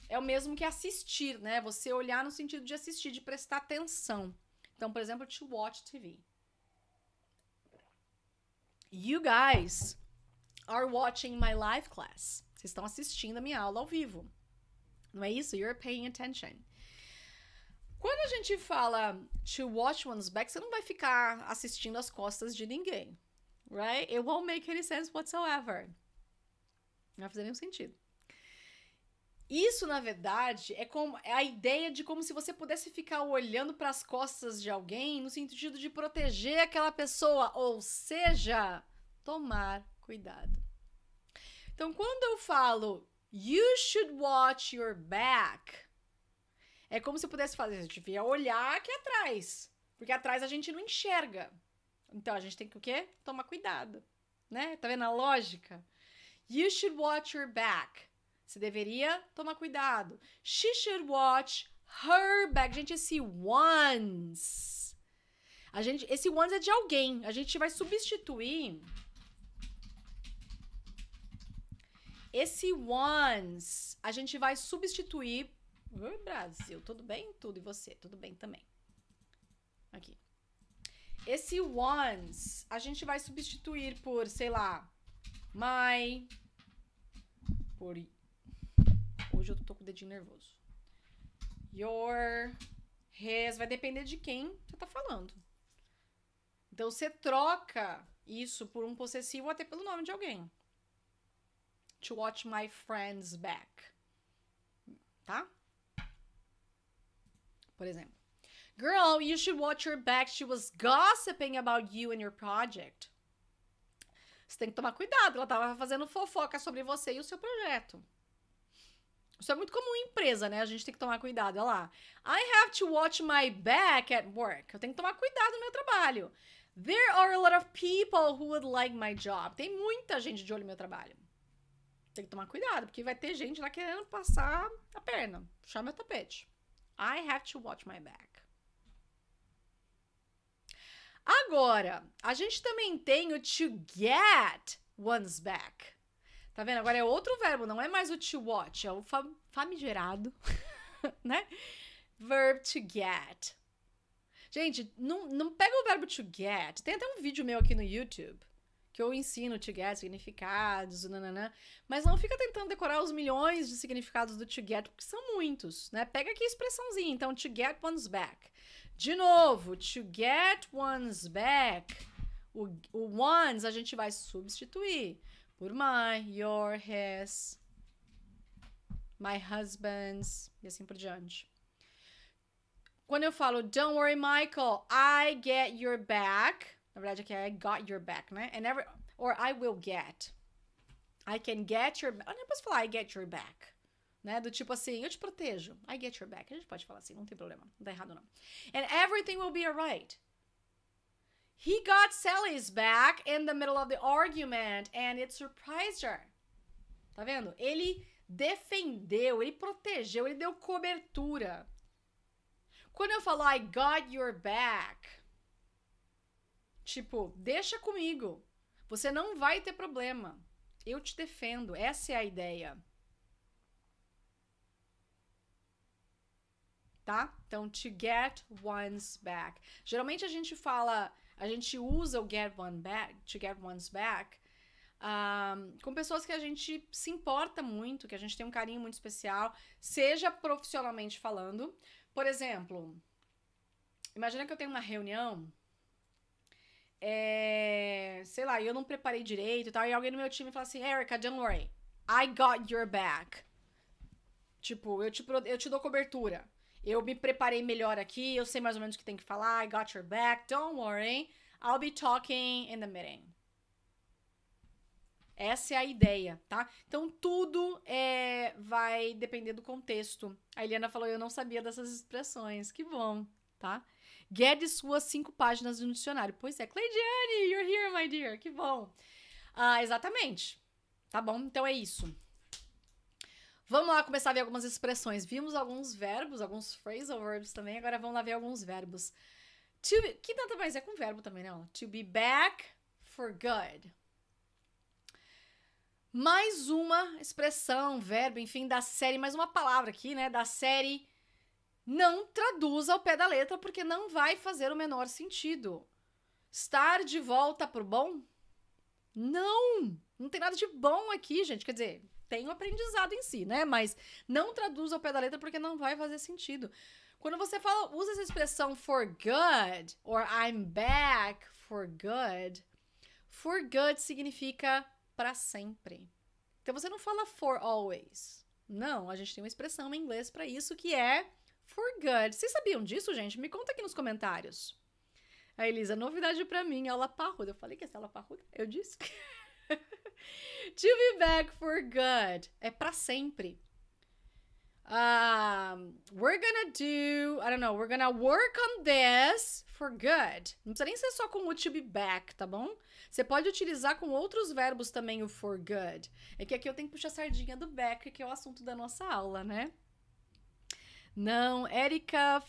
é o mesmo que assistir, né? Você olhar no sentido de assistir, de prestar atenção. Então, por exemplo, to watch TV. You guys are watching my live class. Vocês estão assistindo a minha aula ao vivo. Não é isso? You're paying attention. Quando a gente fala to watch one's back, você não vai ficar assistindo as costas de ninguém, right? It won't make any sense whatsoever. Não vai fazer nenhum sentido. Isso, na verdade, é como é a ideia de como se você pudesse ficar olhando para as costas de alguém no sentido de proteger aquela pessoa, ou seja, tomar cuidado. Então, quando eu falo You should watch your back. É como se eu pudesse fazer, eu devia olhar aqui atrás, porque atrás a gente não enxerga. Então a gente tem que o quê? Tomar cuidado, né? Tá vendo a lógica? You should watch your back. Você deveria tomar cuidado. She should watch her back. Gente, esse ones. A gente, esse ones é de alguém. A gente vai substituir Esse once a gente vai substituir. Oi, Brasil, tudo bem? Tudo. E você? Tudo bem também. Aqui. Esse once a gente vai substituir por, sei lá, my. Por. Hoje eu tô com o dedinho nervoso. Your. His. Vai depender de quem você tá falando. Então você troca isso por um possessivo até pelo nome de alguém to watch my friends back. Tá? Por exemplo. Girl, you should watch her back. She was gossiping about you and your project. Você tem que tomar cuidado. Ela tava fazendo fofoca sobre você e o seu projeto. Isso é muito comum em empresa, né? A gente tem que tomar cuidado. Olha lá. I have to watch my back at work. Eu tenho que tomar cuidado no meu trabalho. There are a lot of people who would like my job. Tem muita gente de olho no meu trabalho. Tem que tomar cuidado, porque vai ter gente lá querendo passar a perna, puxar meu tapete. I have to watch my back. Agora, a gente também tem o to get one's back. Tá vendo? Agora é outro verbo, não é mais o to watch, é o fam famigerado, né? Verb to get. Gente, não, não pega o verbo to get. Tem até um vídeo meu aqui no YouTube que eu ensino to get significados, nananã, mas não fica tentando decorar os milhões de significados do to get, porque são muitos, né? Pega aqui a expressãozinha, então to get one's back. De novo, to get one's back. O, o one's a gente vai substituir por my, your, his, my husband's e assim por diante. Quando eu falo, don't worry, Michael, I get your back. Na verdade, aqui é I got your back, né? And é every, or I will get. I can get your back. Eu não posso falar I get your back. Né? Do tipo assim, eu te protejo. I get your back. A gente pode falar assim, não tem problema. Não tá errado, não. And everything will be alright. He got Sally's back in the middle of the argument and it surprised her. Tá vendo? Ele defendeu, ele protegeu, ele deu cobertura. Quando eu falo I got your back, Tipo, deixa comigo. Você não vai ter problema. Eu te defendo. Essa é a ideia. Tá? Então, to get one's back. Geralmente a gente fala, a gente usa o get one back, to get one's back, um, com pessoas que a gente se importa muito, que a gente tem um carinho muito especial, seja profissionalmente falando. Por exemplo, imagina que eu tenho uma reunião é, sei lá, eu não preparei direito e tal, e alguém no meu time fala assim, Erica, don't worry, I got your back. Tipo, eu te, eu te dou cobertura. Eu me preparei melhor aqui, eu sei mais ou menos o que tem que falar, I got your back, don't worry, I'll be talking in the meeting. Essa é a ideia, tá? Então tudo é, vai depender do contexto. A Eliana falou: eu não sabia dessas expressões. Que bom, tá? Guedes suas cinco páginas no dicionário. Pois é, Cleidiane, you're here, my dear. Que bom. Ah, exatamente. Tá bom, então é isso. Vamos lá começar a ver algumas expressões. Vimos alguns verbos, alguns phrasal verbs também. Agora vamos lá ver alguns verbos. To be, que nada mais é com verbo também, não? Né? To be back for good. Mais uma expressão, verbo, enfim, da série, mais uma palavra aqui, né? Da série não traduz ao pé da letra, porque não vai fazer o menor sentido. Estar de volta pro bom? Não! Não tem nada de bom aqui, gente. Quer dizer, tem o um aprendizado em si, né? Mas não traduz ao pé da letra porque não vai fazer sentido. Quando você fala, usa essa expressão for good or I'm back for good, for good significa para sempre. Então você não fala for always. Não, a gente tem uma expressão em inglês para isso que é for good. Vocês sabiam disso, gente? Me conta aqui nos comentários. A Elisa, novidade para mim, aula parruda. Eu falei que essa aula parruda? Eu disse. to be back for good. É para sempre. Um, ah, we're gonna do, I don't know, we're gonna work on this for good. Não precisa nem ser só com o to be back, tá bom? Você pode utilizar com outros verbos também o for good. É que aqui eu tenho que puxar a sardinha do back, que é o assunto da nossa aula, né? Não, Erika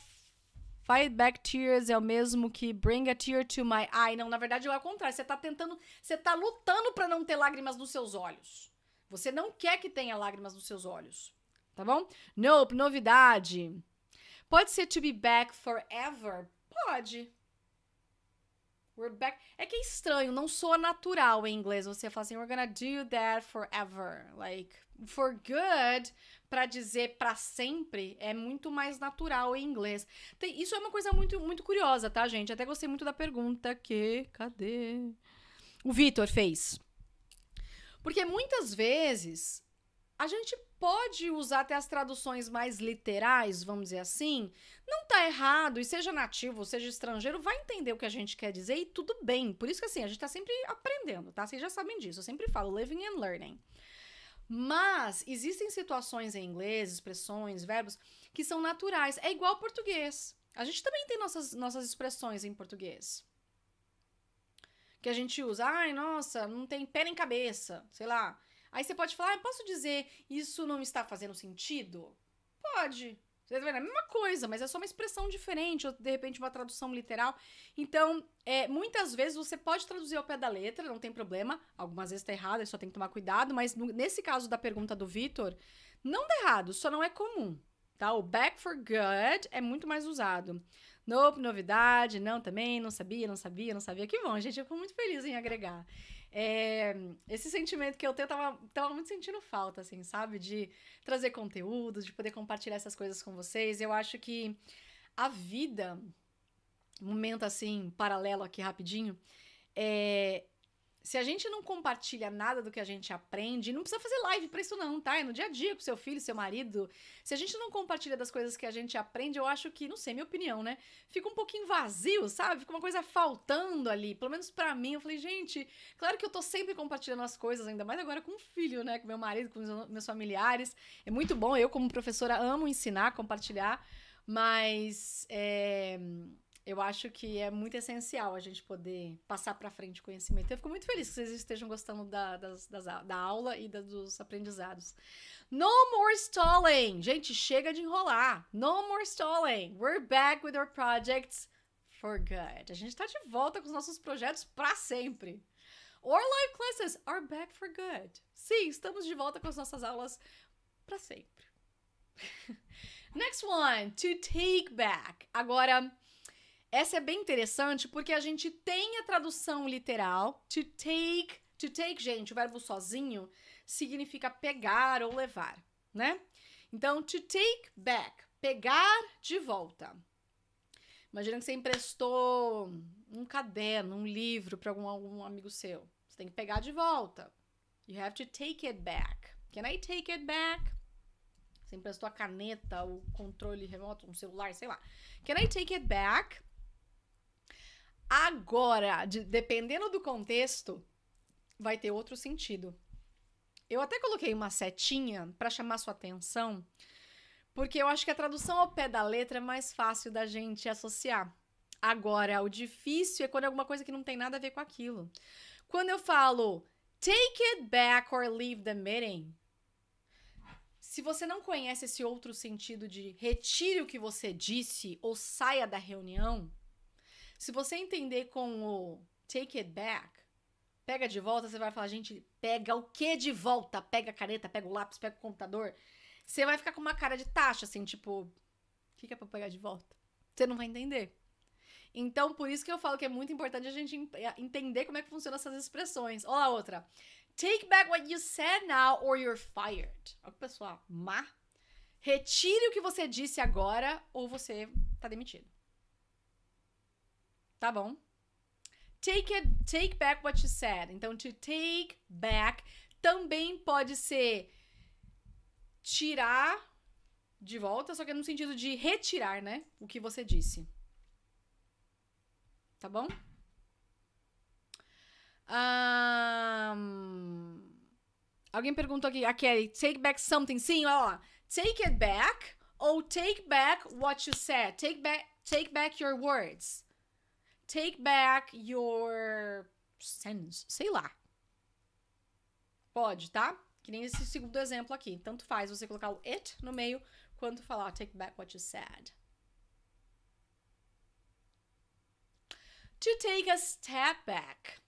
Fight Back Tears é o mesmo que Bring a Tear to My Eye. Não, na verdade é o contrário. Você tá tentando, você tá lutando para não ter lágrimas nos seus olhos. Você não quer que tenha lágrimas nos seus olhos. Tá bom? Nope, novidade. Pode ser to be back forever? Pode. We're back. É que é estranho, não soa natural em inglês. Você fala assim, we're gonna do that forever. Like, for good para dizer para sempre é muito mais natural em inglês. Tem, isso é uma coisa muito, muito curiosa, tá, gente? Até gostei muito da pergunta que. Cadê? O Vitor fez. Porque muitas vezes a gente pode usar até as traduções mais literais, vamos dizer assim. Não tá errado, e seja nativo, seja estrangeiro, vai entender o que a gente quer dizer e tudo bem. Por isso que assim, a gente tá sempre aprendendo, tá? Vocês já sabem disso, eu sempre falo living and learning. Mas existem situações em inglês, expressões, verbos que são naturais. É igual ao português. A gente também tem nossas, nossas expressões em português. Que a gente usa, ai, nossa, não tem pé nem cabeça, sei lá. Aí você pode falar, ah, posso dizer, isso não está fazendo sentido? Pode. Vocês vendo? É a mesma coisa, mas é só uma expressão diferente, ou de repente uma tradução literal. Então, é, muitas vezes você pode traduzir ao pé da letra, não tem problema. Algumas vezes tá errado, só tem que tomar cuidado, mas no, nesse caso da pergunta do Vitor, não dá errado, só não é comum, tá? O back for good é muito mais usado. Nope, novidade, não também, não sabia, não sabia, não sabia. Que bom, gente, eu fico muito feliz em agregar. É, esse sentimento que eu tenho, eu tava, tava muito sentindo falta, assim, sabe? De trazer conteúdo, de poder compartilhar essas coisas com vocês. Eu acho que a vida, momento assim, paralelo aqui rapidinho, é, se a gente não compartilha nada do que a gente aprende, não precisa fazer live para isso não, tá? É no dia a dia com seu filho, seu marido. Se a gente não compartilha das coisas que a gente aprende, eu acho que, não sei, minha opinião, né? Fica um pouquinho vazio, sabe? Fica uma coisa faltando ali. Pelo menos para mim, eu falei, gente, claro que eu tô sempre compartilhando as coisas, ainda mais agora com o filho, né? Com meu marido, com meus familiares. É muito bom, eu como professora amo ensinar, compartilhar, mas é eu acho que é muito essencial a gente poder passar para frente o conhecimento. Eu fico muito feliz que vocês estejam gostando da, das, das, da aula e da, dos aprendizados. No more stalling! Gente, chega de enrolar! No more stalling! We're back with our projects for good. A gente está de volta com os nossos projetos para sempre. Our live classes are back for good. Sim, estamos de volta com as nossas aulas para sempre. Next one, to take back. Agora essa é bem interessante porque a gente tem a tradução literal to take. To take, gente, o verbo sozinho significa pegar ou levar, né? Então, to take back, pegar de volta. Imagina que você emprestou um caderno, um livro para algum, algum amigo seu. Você tem que pegar de volta. You have to take it back. Can I take it back? Você emprestou a caneta, o controle remoto, um celular, sei lá. Can I take it back? Agora, de, dependendo do contexto, vai ter outro sentido. Eu até coloquei uma setinha para chamar sua atenção, porque eu acho que a tradução ao pé da letra é mais fácil da gente associar. Agora, o difícil é quando é alguma coisa que não tem nada a ver com aquilo. Quando eu falo take it back or leave the meeting, se você não conhece esse outro sentido de retire o que você disse ou saia da reunião, se você entender com o take it back, pega de volta, você vai falar, gente, pega o que de volta? Pega a caneta, pega o lápis, pega o computador. Você vai ficar com uma cara de taxa, assim, tipo, o que, é pra pegar de volta? Você não vai entender. Então, por isso que eu falo que é muito importante a gente eh, entender como é que funcionam essas expressões. Olha a outra. Take back what you said now or you're fired. Olha que pessoal, má. Retire o que você disse agora ou você tá demitido. Tá bom? Take, it, take back what you said. Então, to take back também pode ser tirar de volta, só que é no sentido de retirar, né? O que você disse. Tá bom? Um... Alguém perguntou aqui, a Kelly, take back something. Sim, ó. Take it back ou take back what you said. Take back, take back your words take back your sins. Sei lá. Pode, tá? Que nem esse segundo exemplo aqui. Tanto faz você colocar o it no meio quanto falar take back what you said. To take a step back.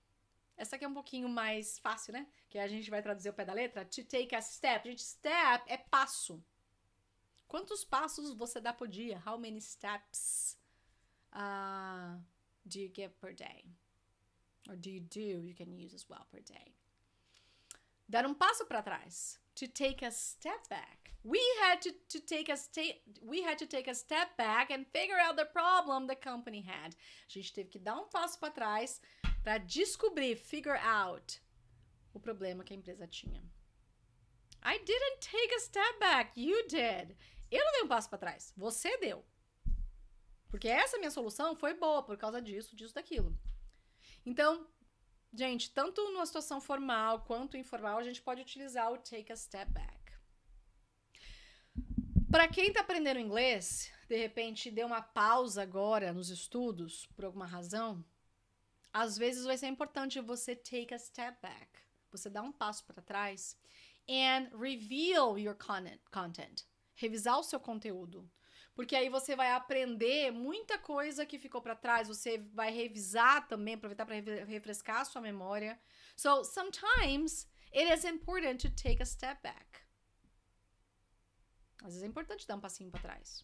Essa aqui é um pouquinho mais fácil, né? Que a gente vai traduzir o pé da letra. To take a step. Gente, step é passo. Quantos passos você dá por dia? How many steps? Ah. Uh do you give per day? Or do you do? You can use as well per day. Dar um passo para trás. To take a step back. We had to, to take a sta- we had to take a step back and figure out the problem the company had. A gente teve que dar um passo para trás para descobrir, figure out o problema que a empresa tinha. I didn't take a step back. You did. Eu não dei um passo para trás. Você deu. Porque essa minha solução foi boa por causa disso, disso, daquilo. Então, gente, tanto numa situação formal quanto informal, a gente pode utilizar o take a step back. Para quem está aprendendo inglês, de repente deu uma pausa agora nos estudos por alguma razão, às vezes vai ser importante você take a step back. Você dar um passo para trás and reveal your content. Revisar o seu conteúdo. Porque aí você vai aprender muita coisa que ficou para trás, você vai revisar também, aproveitar para refrescar a sua memória. So, sometimes it is important to take a step back. Às vezes é importante dar um passinho para trás.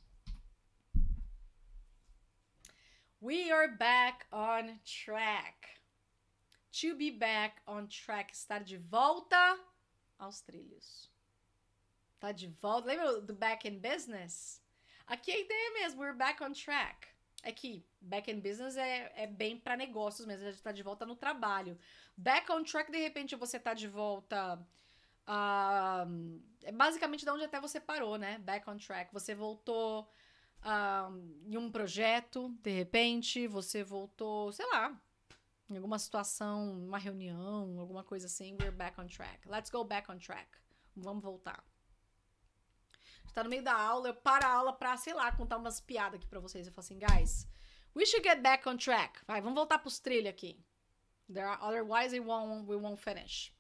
We are back on track. To be back on track. Estar de volta aos trilhos. Tá de volta. Lembra do back in business? Aqui a ideia é mesmo, we're back on track. É que back in business é, é bem para negócios mesmo, a gente tá de volta no trabalho. Back on track, de repente, você tá de volta. Uh, é basicamente de onde até você parou, né? Back on track. Você voltou uh, em um projeto, de repente, você voltou, sei lá, em alguma situação, uma reunião, alguma coisa assim. We're back on track. Let's go back on track. Vamos voltar tá no meio da aula, eu paro a aula pra, sei lá, contar umas piadas aqui pra vocês. Eu falo assim, guys, we should get back on track. Vai, vamos voltar pros trilhos aqui. There are, otherwise, we won't, we won't finish.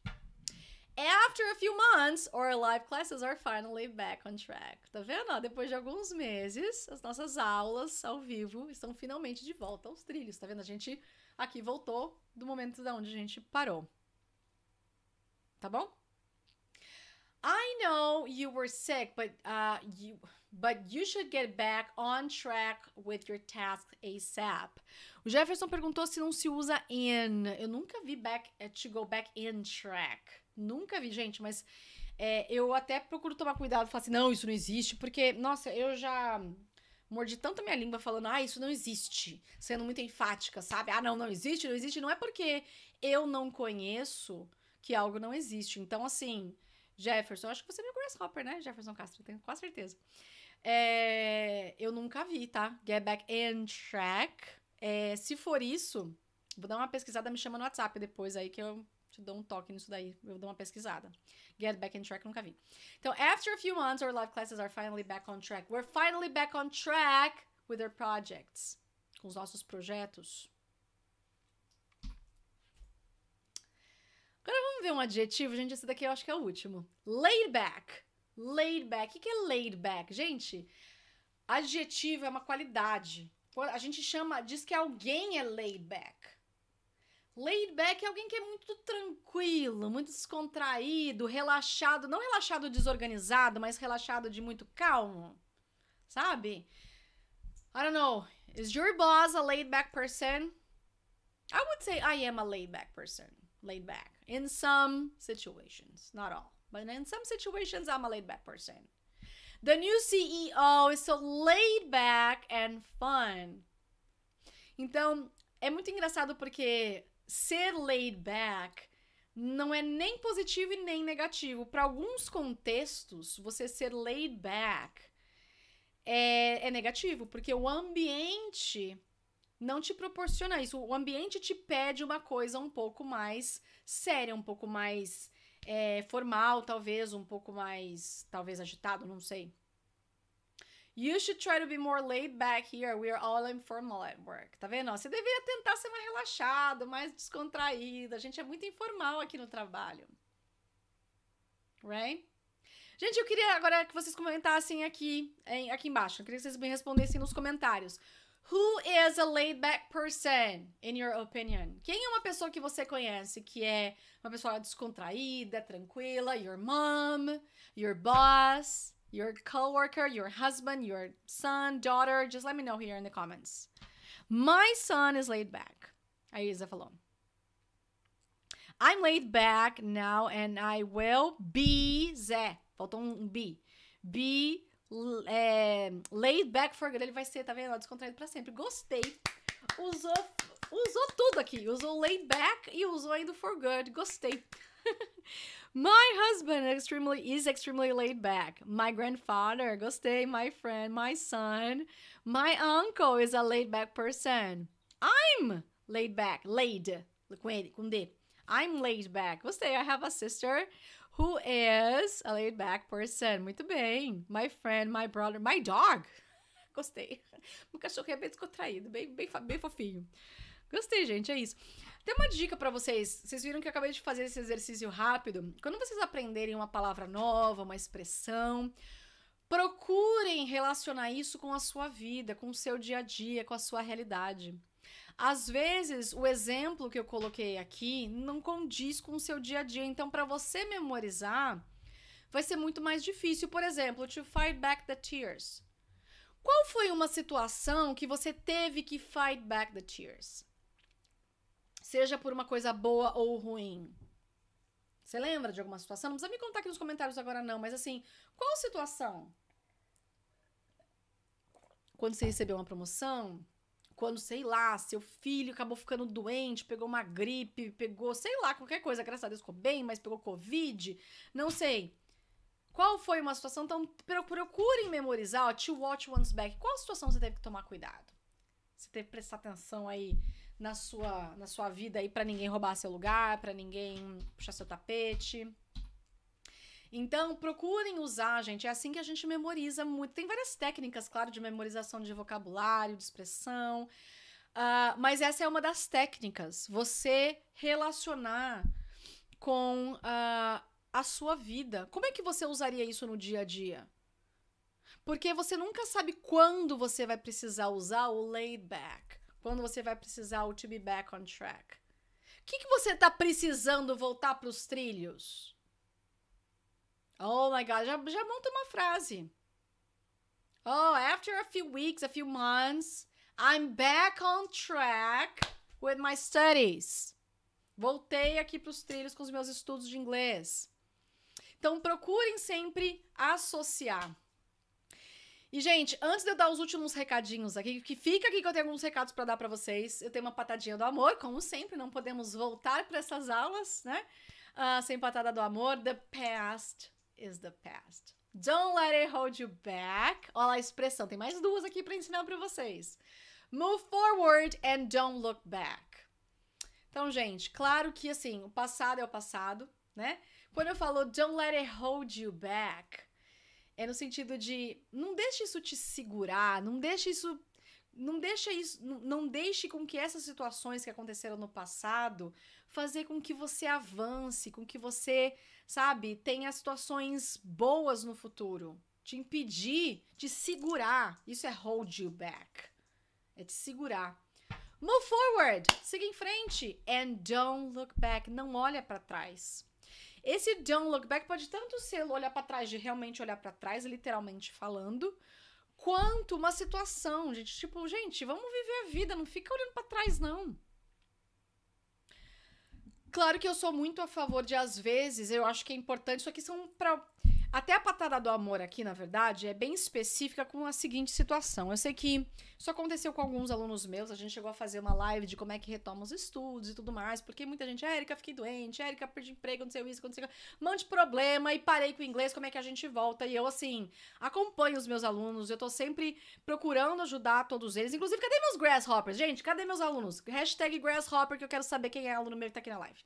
É after a few months, our live classes are finally back on track. Tá vendo? Depois de alguns meses, as nossas aulas ao vivo estão finalmente de volta aos trilhos. Tá vendo? A gente aqui voltou do momento da onde a gente parou. Tá bom? I know you were sick, but uh, you but you should get back on track with your task ASAP. O Jefferson perguntou se não se usa in. Eu nunca vi back eh, to go back in track. Nunca vi, gente, mas é, eu até procuro tomar cuidado, falar assim, não, isso não existe, porque, nossa, eu já mordi tanto minha língua falando, ah, isso não existe, sendo muito enfática, sabe? Ah, não, não existe, não existe. Não é porque eu não conheço que algo não existe. Então, assim, Jefferson, acho que você viu é Grasshopper, né? Jefferson Castro, tenho quase certeza. É, eu nunca vi, tá? Get Back and Track. É, se for isso, vou dar uma pesquisada, me chama no WhatsApp depois aí que eu te dou um toque nisso daí. Eu dou uma pesquisada. Get Back and Track, nunca vi. Então, after a few months, our live classes are finally back on track. We're finally back on track with our projects. Com os nossos projetos. Agora vamos ver um adjetivo, gente. Esse daqui eu acho que é o último. Laid back. Laid back. O que é laid back? Gente, adjetivo é uma qualidade. A gente chama, diz que alguém é laid back. Laid back é alguém que é muito tranquilo, muito descontraído, relaxado, não relaxado desorganizado, mas relaxado de muito calmo. Sabe? I don't know. Is your boss a laid back person? I would say I am a laid back person laid back in some situations, not all, but in some situations, I'm a laid back person. The new CEO is so laid back and fun. Então, é muito engraçado porque ser laid back não é nem positivo e nem negativo. Para alguns contextos, você ser laid back é, é negativo, porque o ambiente não te proporciona isso. O ambiente te pede uma coisa um pouco mais séria, um pouco mais é, formal, talvez, um pouco mais, talvez agitado, não sei. You should try to be more laid back here. we are all informal at work. Tá vendo? Você deveria tentar ser mais relaxado, mais descontraído. A gente é muito informal aqui no trabalho. Right? Gente, eu queria agora que vocês comentassem aqui, aqui embaixo. Eu queria que vocês me respondessem nos comentários. Who is a laid back person, in your opinion? Quem é uma pessoa que você conhece que é uma pessoa descontraída, tranquila? Your mom, your boss, your coworker, your husband, your son, daughter? Just let me know here in the comments. My son is laid back. A Isa falou. I'm laid back now and I will be, Zé, faltou um be, be é, laid back for good. Ele vai ser, tá vendo? Descontraído pra sempre. Gostei. Usou, usou tudo aqui. Usou laid back e usou ainda for good. Gostei. my husband extremely is extremely laid back. My grandfather, gostei. My friend, my son, my uncle is a laid back person. I'm laid back, laid com ele, com D. I'm laid back. Gostei. I have a sister who is a laid back person. Muito bem. My friend, my brother, my dog. Gostei. Meu cachorro é bem descontraído, bem, bem, bem fofinho. Gostei, gente, é isso. Tem uma dica para vocês. Vocês viram que eu acabei de fazer esse exercício rápido? Quando vocês aprenderem uma palavra nova, uma expressão, procurem relacionar isso com a sua vida, com o seu dia a dia, com a sua realidade. Às vezes, o exemplo que eu coloquei aqui não condiz com o seu dia a dia. Então, para você memorizar, vai ser muito mais difícil. Por exemplo, to fight back the tears. Qual foi uma situação que você teve que fight back the tears? Seja por uma coisa boa ou ruim. Você lembra de alguma situação? Não precisa me contar aqui nos comentários agora, não, mas assim, qual situação? Quando você recebeu uma promoção, quando, sei lá, seu filho acabou ficando doente, pegou uma gripe, pegou, sei lá, qualquer coisa, graças a Deus ficou bem, mas pegou Covid, não sei. Qual foi uma situação? Então, procurem memorizar, ó, to watch one's back. Qual situação você teve que tomar cuidado? Você teve que prestar atenção aí na sua, na sua vida aí para ninguém roubar seu lugar, para ninguém puxar seu tapete. Então, procurem usar, gente. É assim que a gente memoriza muito. Tem várias técnicas, claro, de memorização de vocabulário, de expressão. Uh, mas essa é uma das técnicas. Você relacionar com uh, a sua vida. Como é que você usaria isso no dia a dia? Porque você nunca sabe quando você vai precisar usar o laid back. Quando você vai precisar o to be back on track. O que, que você está precisando voltar para os trilhos? Oh my God, já, já monta uma frase. Oh, after a few weeks, a few months, I'm back on track with my studies. Voltei aqui para os trilhos com os meus estudos de inglês. Então, procurem sempre associar. E, gente, antes de eu dar os últimos recadinhos aqui, que fica aqui que eu tenho alguns recados para dar para vocês. Eu tenho uma patadinha do amor, como sempre, não podemos voltar para essas aulas, né? Uh, sem patada do amor, The Past is the past. Don't let it hold you back. Olha lá a expressão, tem mais duas aqui para ensinar para vocês. Move forward and don't look back. Então, gente, claro que assim, o passado é o passado, né? Quando eu falo don't let it hold you back, é no sentido de não deixe isso te segurar, não deixe isso não deixe isso, não deixe com que essas situações que aconteceram no passado fazer com que você avance, com que você sabe, tenha situações boas no futuro. Te impedir, te segurar. Isso é hold you back. É te segurar. Move forward, siga em frente. And don't look back, não olha para trás. Esse don't look back pode tanto ser olhar para trás, de realmente olhar para trás, literalmente falando, quanto uma situação, gente. Tipo, gente, vamos viver a vida, não fica olhando para trás, não. Claro que eu sou muito a favor de, às vezes, eu acho que é importante, isso aqui são para até a patada do amor aqui, na verdade, é bem específica com a seguinte situação. Eu sei que isso aconteceu com alguns alunos meus, a gente chegou a fazer uma live de como é que retoma os estudos e tudo mais, porque muita gente, Érica, ah, fiquei doente, Érica, perdi emprego, não sei isso, aconteceu um monte de problema e parei com o inglês, como é que a gente volta? E eu, assim, acompanho os meus alunos, eu tô sempre procurando ajudar todos eles, inclusive, cadê meus grasshoppers? Gente, cadê meus alunos? Hashtag grasshopper que eu quero saber quem é aluno meu que tá aqui na live.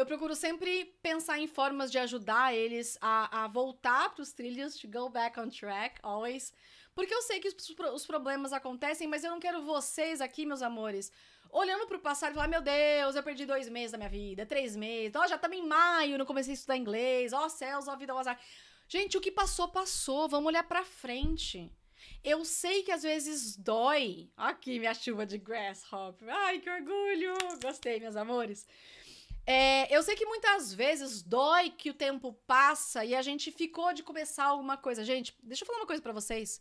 Eu procuro sempre pensar em formas de ajudar eles a, a voltar para os trilhos, to go back on track, always. Porque eu sei que os, os problemas acontecem, mas eu não quero vocês aqui, meus amores, olhando para o passado e falar: meu Deus, eu perdi dois meses da minha vida, três meses, ó, oh, já estamos em maio, não comecei a estudar inglês, ó oh, céus, ó vida ao azar. Gente, o que passou, passou, vamos olhar para frente. Eu sei que às vezes dói. Aqui, minha chuva de grasshopper. Ai, que orgulho! Gostei, meus amores. É, eu sei que muitas vezes dói que o tempo passa e a gente ficou de começar alguma coisa. Gente, deixa eu falar uma coisa para vocês.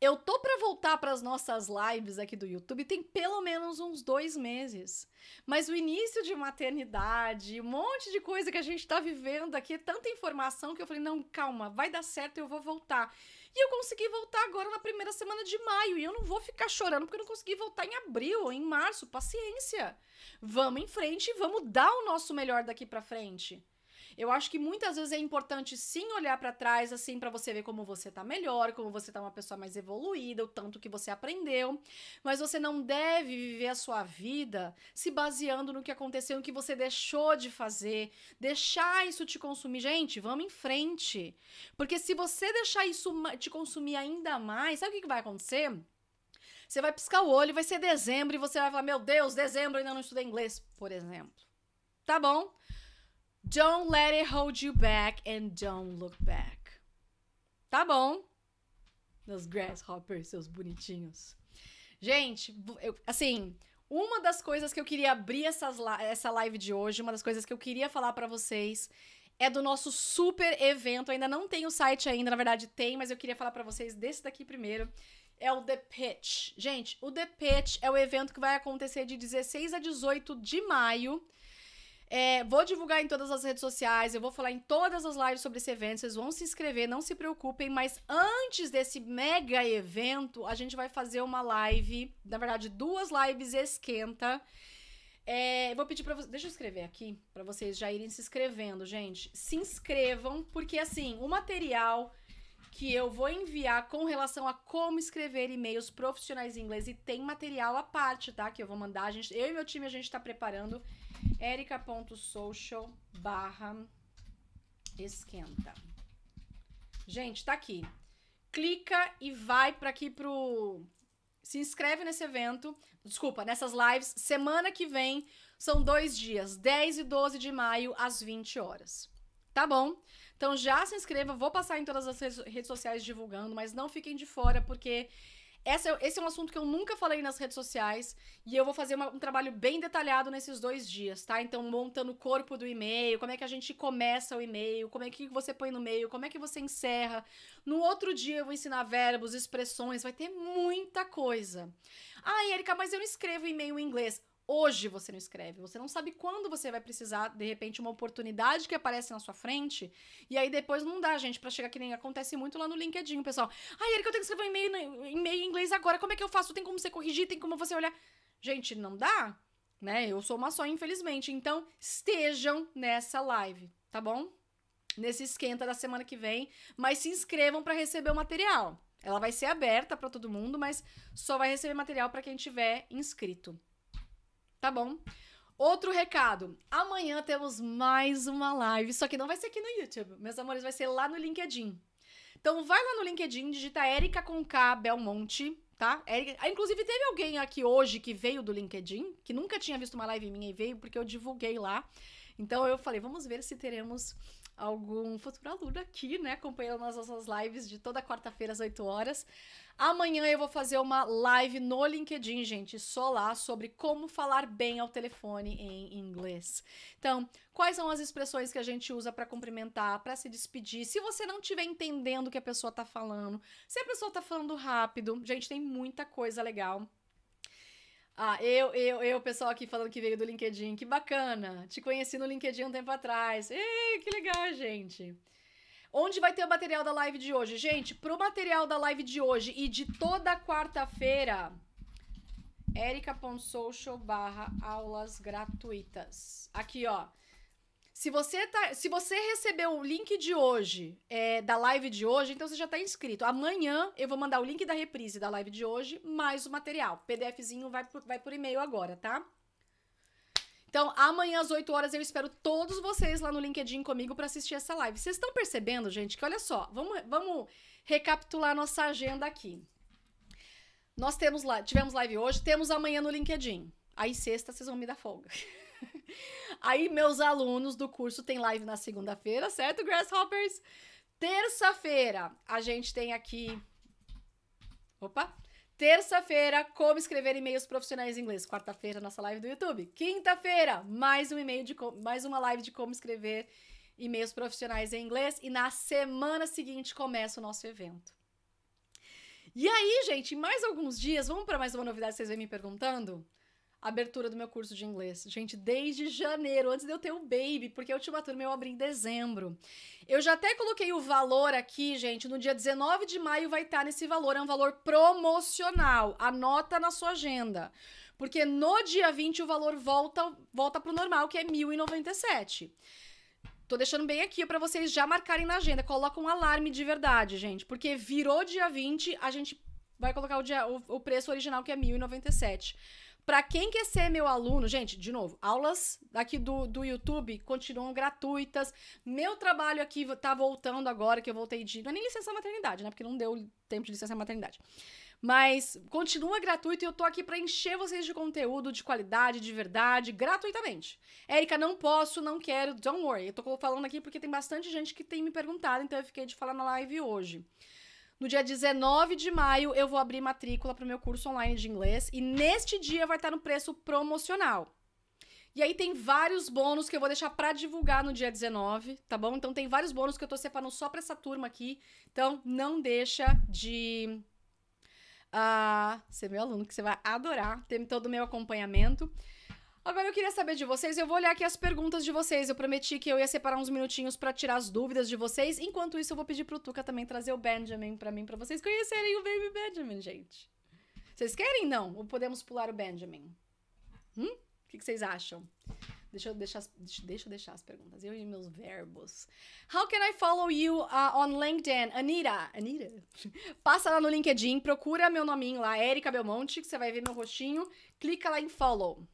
Eu tô para voltar para as nossas lives aqui do YouTube tem pelo menos uns dois meses. Mas o início de maternidade, um monte de coisa que a gente tá vivendo aqui, tanta informação que eu falei: não, calma, vai dar certo, eu vou voltar. E eu consegui voltar agora na primeira semana de maio. E eu não vou ficar chorando porque eu não consegui voltar em abril ou em março. Paciência. Vamos em frente e vamos dar o nosso melhor daqui para frente. Eu acho que muitas vezes é importante sim olhar para trás, assim, para você ver como você tá melhor, como você tá uma pessoa mais evoluída, o tanto que você aprendeu. Mas você não deve viver a sua vida se baseando no que aconteceu, no que você deixou de fazer. Deixar isso te consumir. Gente, vamos em frente. Porque se você deixar isso te consumir ainda mais, sabe o que vai acontecer? Você vai piscar o olho, vai ser dezembro e você vai falar: Meu Deus, dezembro ainda não estudei inglês, por exemplo. Tá bom? Don't let it hold you back and don't look back. Tá bom? Meus grasshoppers, seus bonitinhos. Gente, eu, assim, uma das coisas que eu queria abrir essas, essa live de hoje, uma das coisas que eu queria falar para vocês é do nosso super evento. Ainda não tem o site ainda, na verdade tem, mas eu queria falar para vocês desse daqui primeiro. É o The Pitch. Gente, o The Pitch é o evento que vai acontecer de 16 a 18 de maio é, vou divulgar em todas as redes sociais, eu vou falar em todas as lives sobre esse evento. Vocês vão se inscrever, não se preocupem. Mas antes desse mega evento, a gente vai fazer uma live, na verdade, duas lives esquenta. É, vou pedir para vocês. Deixa eu escrever aqui, para vocês já irem se inscrevendo, gente. Se inscrevam, porque assim, o material que eu vou enviar com relação a como escrever e-mails profissionais em inglês e tem material à parte, tá? Que eu vou mandar. A gente, eu e meu time, a gente está preparando erica.social barra esquenta. Gente, tá aqui. Clica e vai para aqui pro... Se inscreve nesse evento, desculpa, nessas lives. Semana que vem são dois dias, 10 e 12 de maio, às 20 horas. Tá bom? Então já se inscreva, vou passar em todas as redes sociais divulgando, mas não fiquem de fora, porque essa, é, esse é um assunto que eu nunca falei nas redes sociais e eu vou fazer uma, um trabalho bem detalhado nesses dois dias, tá? Então, montando o corpo do e-mail, como é que a gente começa o e-mail, como é que você põe no meio, como é que você encerra. No outro dia eu vou ensinar verbos, expressões, vai ter muita coisa. Ah, Erika, mas eu não escrevo e-mail em inglês hoje você não escreve. Você não sabe quando você vai precisar, de repente, uma oportunidade que aparece na sua frente. E aí depois não dá, gente, para chegar que nem acontece muito lá no LinkedIn, pessoal. Ai, Erika, eu tenho que escrever um e-mail, e-mail em inglês agora. Como é que eu faço? Tem como você corrigir? Tem como você olhar? Gente, não dá, né? Eu sou uma só, infelizmente. Então, estejam nessa live, tá bom? Nesse esquenta da semana que vem, mas se inscrevam para receber o material. Ela vai ser aberta para todo mundo, mas só vai receber material para quem tiver inscrito. Tá bom? Outro recado. Amanhã temos mais uma live. Só que não vai ser aqui no YouTube. Meus amores, vai ser lá no LinkedIn. Então vai lá no LinkedIn, digita Erika com K Belmonte, tá? Érica ah, Inclusive, teve alguém aqui hoje que veio do LinkedIn, que nunca tinha visto uma live minha e veio, porque eu divulguei lá. Então eu falei, vamos ver se teremos algum futuro aluno aqui, né? Acompanhando as nossas lives de toda quarta-feira às 8 horas. Amanhã eu vou fazer uma live no LinkedIn, gente, só lá sobre como falar bem ao telefone em inglês. Então, quais são as expressões que a gente usa para cumprimentar, para se despedir? Se você não estiver entendendo o que a pessoa está falando, se a pessoa está falando rápido, gente, tem muita coisa legal ah, eu, eu, eu, pessoal aqui falando que veio do LinkedIn, que bacana. Te conheci no LinkedIn um tempo atrás. Ei, que legal, gente. Onde vai ter o material da live de hoje? Gente, pro material da live de hoje e de toda quarta-feira, erica.social barra aulas gratuitas. Aqui, ó. Se você, tá, se você recebeu o link de hoje, é, da live de hoje, então você já está inscrito. Amanhã eu vou mandar o link da reprise da live de hoje, mais o material. PDFzinho vai por, vai por e-mail agora, tá? Então, amanhã às 8 horas eu espero todos vocês lá no LinkedIn comigo para assistir essa live. Vocês estão percebendo, gente, que olha só, vamos, vamos recapitular nossa agenda aqui. Nós temos lá, tivemos live hoje, temos amanhã no LinkedIn. Aí sexta vocês vão me dar folga. Aí, meus alunos do curso tem live na segunda-feira, certo, Grasshoppers? Terça-feira, a gente tem aqui. Opa! Terça-feira, como escrever e-mails profissionais em inglês. Quarta-feira, nossa live do YouTube. Quinta-feira, mais um e-mail de mais uma live de como escrever e-mails profissionais em inglês. E na semana seguinte começa o nosso evento. E aí, gente, mais alguns dias, vamos para mais uma novidade que vocês vêm me perguntando? abertura do meu curso de inglês. Gente, desde janeiro, antes de eu ter o baby, porque a última turma eu abri em dezembro. Eu já até coloquei o valor aqui, gente, no dia 19 de maio vai estar nesse valor, é um valor promocional. Anota na sua agenda. Porque no dia 20 o valor volta volta pro normal, que é 1097. Tô deixando bem aqui para vocês já marcarem na agenda. Coloca um alarme de verdade, gente, porque virou dia 20, a gente vai colocar o, dia, o, o preço original que é 1097 para quem quer ser meu aluno, gente, de novo, aulas aqui do, do YouTube continuam gratuitas. Meu trabalho aqui tá voltando agora, que eu voltei de. Não é nem licença maternidade, né? Porque não deu tempo de licença maternidade. Mas continua gratuito e eu tô aqui para encher vocês de conteúdo de qualidade, de verdade, gratuitamente. Érica, não posso, não quero, don't worry. Eu tô falando aqui porque tem bastante gente que tem me perguntado, então eu fiquei de falar na live hoje. No dia 19 de maio, eu vou abrir matrícula para o meu curso online de inglês. E neste dia vai estar no preço promocional. E aí tem vários bônus que eu vou deixar para divulgar no dia 19, tá bom? Então tem vários bônus que eu tô separando só para essa turma aqui. Então não deixa de uh, ser meu aluno, que você vai adorar ter todo o meu acompanhamento. Agora eu queria saber de vocês, eu vou olhar aqui as perguntas de vocês. Eu prometi que eu ia separar uns minutinhos para tirar as dúvidas de vocês. Enquanto isso, eu vou pedir pro Tuca também trazer o Benjamin para mim, para vocês conhecerem o Baby Benjamin, gente. Vocês querem não? Ou podemos pular o Benjamin? Hum? O que, que vocês acham? Deixa eu, deixar, deixa eu deixar as perguntas. Eu e meus verbos. How can I follow you uh, on LinkedIn? Anira. Anira? Passa lá no LinkedIn, procura meu nominho lá, Erika Belmonte, que você vai ver meu rostinho. Clica lá em follow.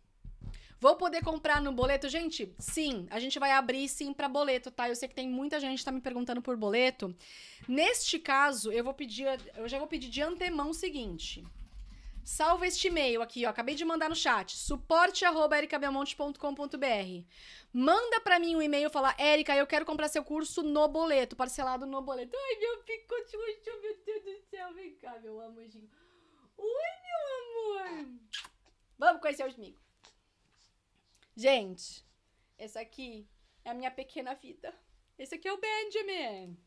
Vou poder comprar no boleto? Gente, sim, a gente vai abrir sim para boleto, tá? Eu sei que tem muita gente que tá me perguntando por boleto. Neste caso, eu vou pedir, eu já vou pedir de antemão o seguinte. Salva este e-mail aqui, ó. Acabei de mandar no chat. suporte.ericabelmonte.com.br. Manda para mim um e-mail falar, Érica, eu quero comprar seu curso no boleto, parcelado no boleto. Ai, meu picotinho, meu Deus do céu. Vem cá, meu amorzinho. Oi, meu amor. Vamos conhecer os amigos. Gente, essa aqui é a minha pequena vida. Esse aqui é o Benjamin.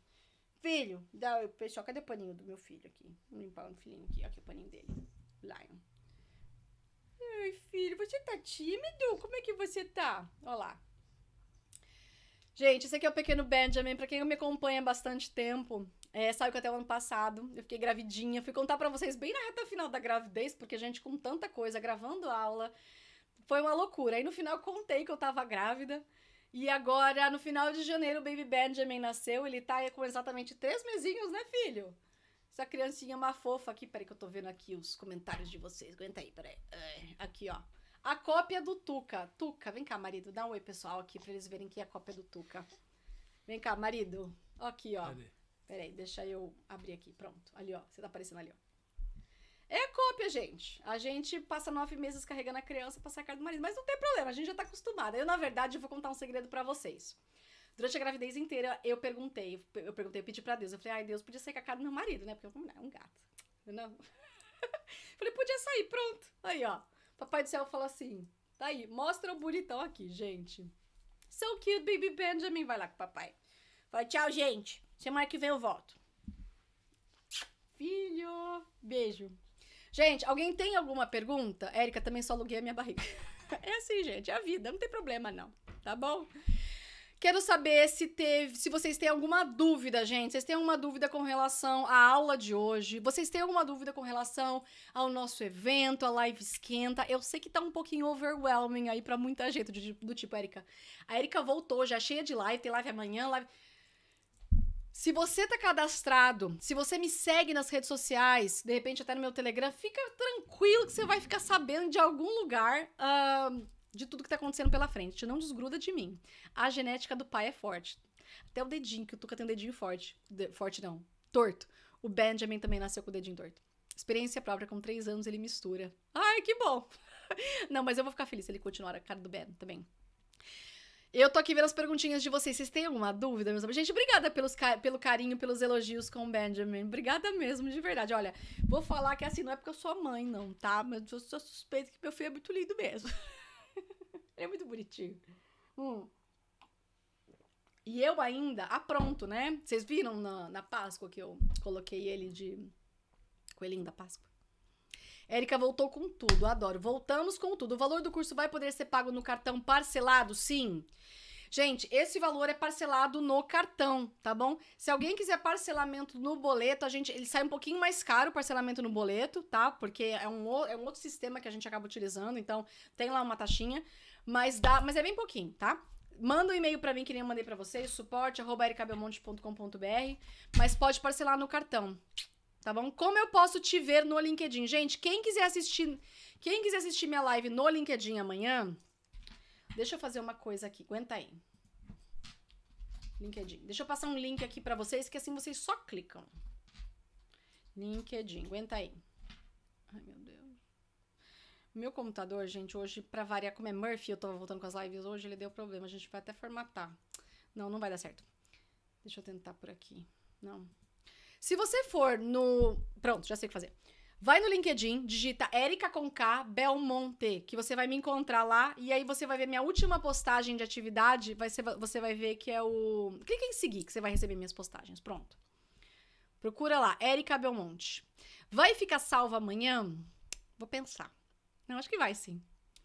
Filho, dá, pessoal, cadê o paninho do meu filho aqui? Vou limpar o um filhinho aqui, aqui é o paninho dele. Lion. Ai, filho, você tá tímido? Como é que você tá? Olha lá. Gente, esse aqui é o pequeno Benjamin. Pra quem me acompanha há bastante tempo, é, sabe que até o ano passado eu fiquei gravidinha. Fui contar para vocês bem na reta final da gravidez, porque a gente com tanta coisa, gravando aula, foi uma loucura. Aí no final contei que eu tava grávida. E agora, no final de janeiro, o baby Benjamin nasceu. Ele tá com exatamente três mesinhos, né, filho? Essa criancinha é uma fofa aqui. Peraí que eu tô vendo aqui os comentários de vocês. Aguenta aí, peraí. É, aqui, ó. A cópia do Tuca. Tuca, vem cá, marido. Dá um oi, pessoal, aqui, pra eles verem que é a cópia do Tuca. Vem cá, marido. Aqui, ó. Cadê? Peraí, deixa eu abrir aqui. Pronto. Ali, ó. Você tá aparecendo ali, ó. É cópia, gente. A gente passa nove meses carregando a criança pra sacar do marido. Mas não tem problema, a gente já tá acostumada. Eu, na verdade, vou contar um segredo para vocês. Durante a gravidez inteira, eu perguntei, eu perguntei, eu pedi pra Deus. Eu falei, ai, Deus, podia sair com a cara do meu marido, né? Porque eu não, é um gato. Eu não. falei, podia sair, pronto. Aí, ó. Papai do céu falou assim: tá aí, mostra o bonitão aqui, gente. So cute, baby Benjamin. Vai lá com o papai. Fala, tchau, gente. Semana que vem eu volto. Filho, beijo. Gente, alguém tem alguma pergunta? Érica, também só aluguei a minha barriga. É assim, gente, é a vida, não tem problema não, tá bom? Quero saber se teve, se vocês têm alguma dúvida, gente. Vocês têm alguma dúvida com relação à aula de hoje? Vocês têm alguma dúvida com relação ao nosso evento, a live esquenta? Eu sei que tá um pouquinho overwhelming aí para muita gente do, do tipo, Érica. A Érica voltou, já cheia de live, tem live amanhã, live se você tá cadastrado, se você me segue nas redes sociais, de repente até no meu Telegram, fica tranquilo que você vai ficar sabendo de algum lugar uh, de tudo que tá acontecendo pela frente. Não desgruda de mim. A genética do pai é forte. Até o dedinho, que o Tuca tem um dedinho forte. De, forte não, torto. O Benjamin também nasceu com o dedinho torto. Experiência própria, com três anos ele mistura. Ai, que bom! Não, mas eu vou ficar feliz se ele continuar a cara do Ben também. Eu tô aqui vendo as perguntinhas de vocês. Vocês têm alguma dúvida, meus amigos? Gente, obrigada pelos, pelo carinho, pelos elogios com o Benjamin. Obrigada mesmo, de verdade. Olha, vou falar que assim, não é porque eu sou mãe, não, tá? Mas eu sou suspeita que meu filho é muito lindo mesmo. Ele é muito bonitinho. Hum. E eu ainda apronto, ah, né? Vocês viram na, na Páscoa que eu coloquei ele de coelhinho da Páscoa? Érica voltou com tudo, adoro. Voltamos com tudo. O valor do curso vai poder ser pago no cartão parcelado? Sim. Gente, esse valor é parcelado no cartão, tá bom? Se alguém quiser parcelamento no boleto, a gente ele sai um pouquinho mais caro o parcelamento no boleto, tá? Porque é um, é um outro sistema que a gente acaba utilizando, então tem lá uma taxinha, mas dá, mas é bem pouquinho, tá? Manda um e-mail para mim que nem eu mandei para vocês, suporte@ericabelmonte.com.br, mas pode parcelar no cartão. Tá bom? Como eu posso te ver no LinkedIn? Gente, quem quiser assistir, quem quiser assistir minha live no LinkedIn amanhã, deixa eu fazer uma coisa aqui. Aguenta aí. LinkedIn. Deixa eu passar um link aqui para vocês que assim vocês só clicam. LinkedIn. Aguenta aí. Ai, meu Deus. Meu computador, gente, hoje, pra variar como é Murphy, eu tava voltando com as lives hoje, ele deu problema. A gente vai até formatar. Não, não vai dar certo. Deixa eu tentar por aqui. Não. Se você for no. Pronto, já sei o que fazer. Vai no LinkedIn, digita Erika K Belmonte, que você vai me encontrar lá. E aí você vai ver minha última postagem de atividade. Vai ser, você vai ver que é o. Clica em seguir, que você vai receber minhas postagens. Pronto. Procura lá, Erika Belmonte. Vai ficar salva amanhã? Vou pensar. Não, acho que vai sim.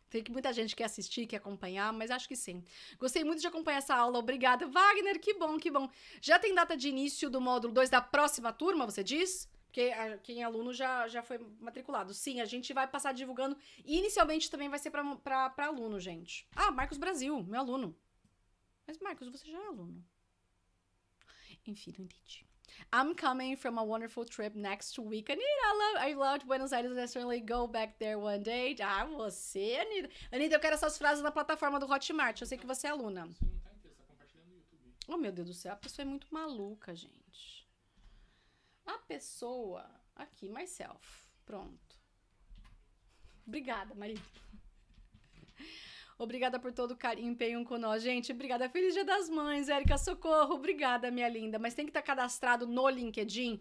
Tem que muita gente quer assistir, quer acompanhar, mas acho que sim. Gostei muito de acompanhar essa aula. Obrigada, Wagner. Que bom, que bom. Já tem data de início do módulo 2 da próxima turma, você diz? Porque ah, quem é aluno já, já foi matriculado. Sim, a gente vai passar divulgando. E inicialmente também vai ser para aluno, gente. Ah, Marcos Brasil, meu aluno. Mas, Marcos, você já é aluno. Enfim, não entendi. I'm coming from a wonderful trip next week. Anita, I love I loved Buenos Aires and I certainly go back there one day. Ah, você, Anita. Anita, eu quero essas frases na plataforma do Hotmart. Eu sei que você é aluna. Você não tá, tá compartilhando no YouTube. Oh, meu Deus do céu, a pessoa é muito maluca, gente. A pessoa. Aqui, myself. Pronto. Obrigada, Maria. Obrigada por todo o carinho e empenho com nós, gente. Obrigada. Feliz Dia das Mães, Érica Socorro. Obrigada, minha linda. Mas tem que estar tá cadastrado no LinkedIn.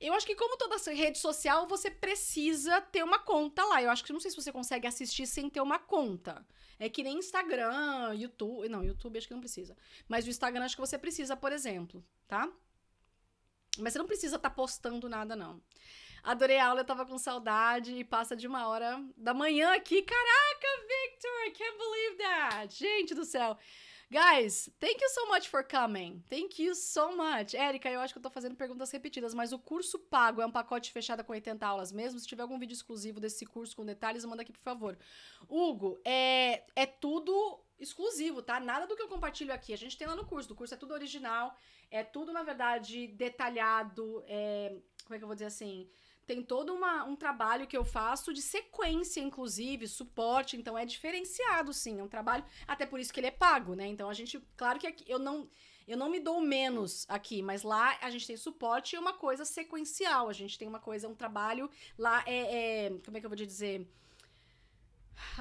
Eu acho que, como toda rede social, você precisa ter uma conta lá. Eu acho que não sei se você consegue assistir sem ter uma conta. É que nem Instagram, YouTube. Não, YouTube acho que não precisa. Mas o Instagram acho que você precisa, por exemplo, tá? Mas você não precisa estar tá postando nada, não. Adorei a aula, eu tava com saudade e passa de uma hora da manhã aqui. Caraca, Victor, I can't believe that! Gente do céu! Guys, thank you so much for coming. Thank you so much. Érica, eu acho que eu tô fazendo perguntas repetidas, mas o curso pago é um pacote fechado com 80 aulas mesmo. Se tiver algum vídeo exclusivo desse curso com detalhes, manda aqui, por favor. Hugo, é, é tudo exclusivo, tá? Nada do que eu compartilho aqui. A gente tem lá no curso. Do curso é tudo original, é tudo, na verdade, detalhado. É, como é que eu vou dizer assim? tem todo uma, um trabalho que eu faço de sequência, inclusive, suporte, então é diferenciado, sim, é um trabalho, até por isso que ele é pago, né? Então a gente, claro que aqui, eu não eu não me dou menos aqui, mas lá a gente tem suporte e uma coisa sequencial, a gente tem uma coisa, um trabalho lá é, é como é que eu vou dizer?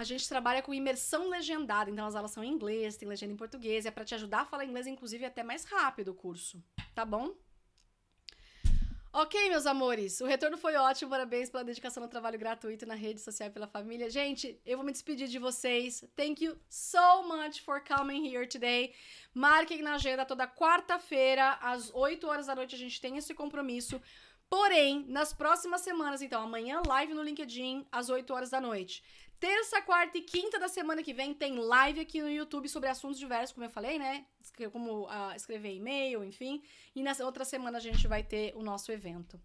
A gente trabalha com imersão legendada, então as aulas são em inglês, tem legenda em português, é para te ajudar a falar inglês, inclusive, até mais rápido o curso, tá bom? Ok, meus amores, o retorno foi ótimo, parabéns pela dedicação no trabalho gratuito na rede social pela família. Gente, eu vou me despedir de vocês. Thank you so much for coming here today. Marquem na agenda toda quarta-feira, às 8 horas da noite, a gente tem esse compromisso. Porém, nas próximas semanas, então, amanhã, live no LinkedIn, às 8 horas da noite. Terça, quarta e quinta da semana que vem tem live aqui no YouTube sobre assuntos diversos, como eu falei, né? Como uh, escrever e-mail, enfim. E na outra semana a gente vai ter o nosso evento.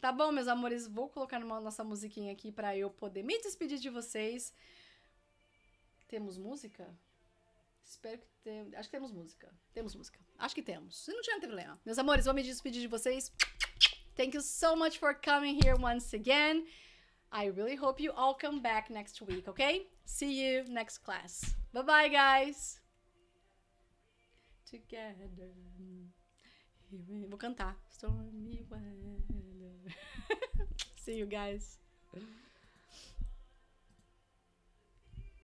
Tá bom, meus amores? Vou colocar uma nossa musiquinha aqui para eu poder me despedir de vocês. Temos música? Espero que tenha. Acho que temos música. Temos música. Acho que temos. Se não tiver, não tem problema. Meus amores, vou me despedir de vocês. Thank you so much for coming here once again. I really hope you all come back next week, okay? See you next class. Bye bye, guys! Together. Vou cantar. Stormy weather. See you guys.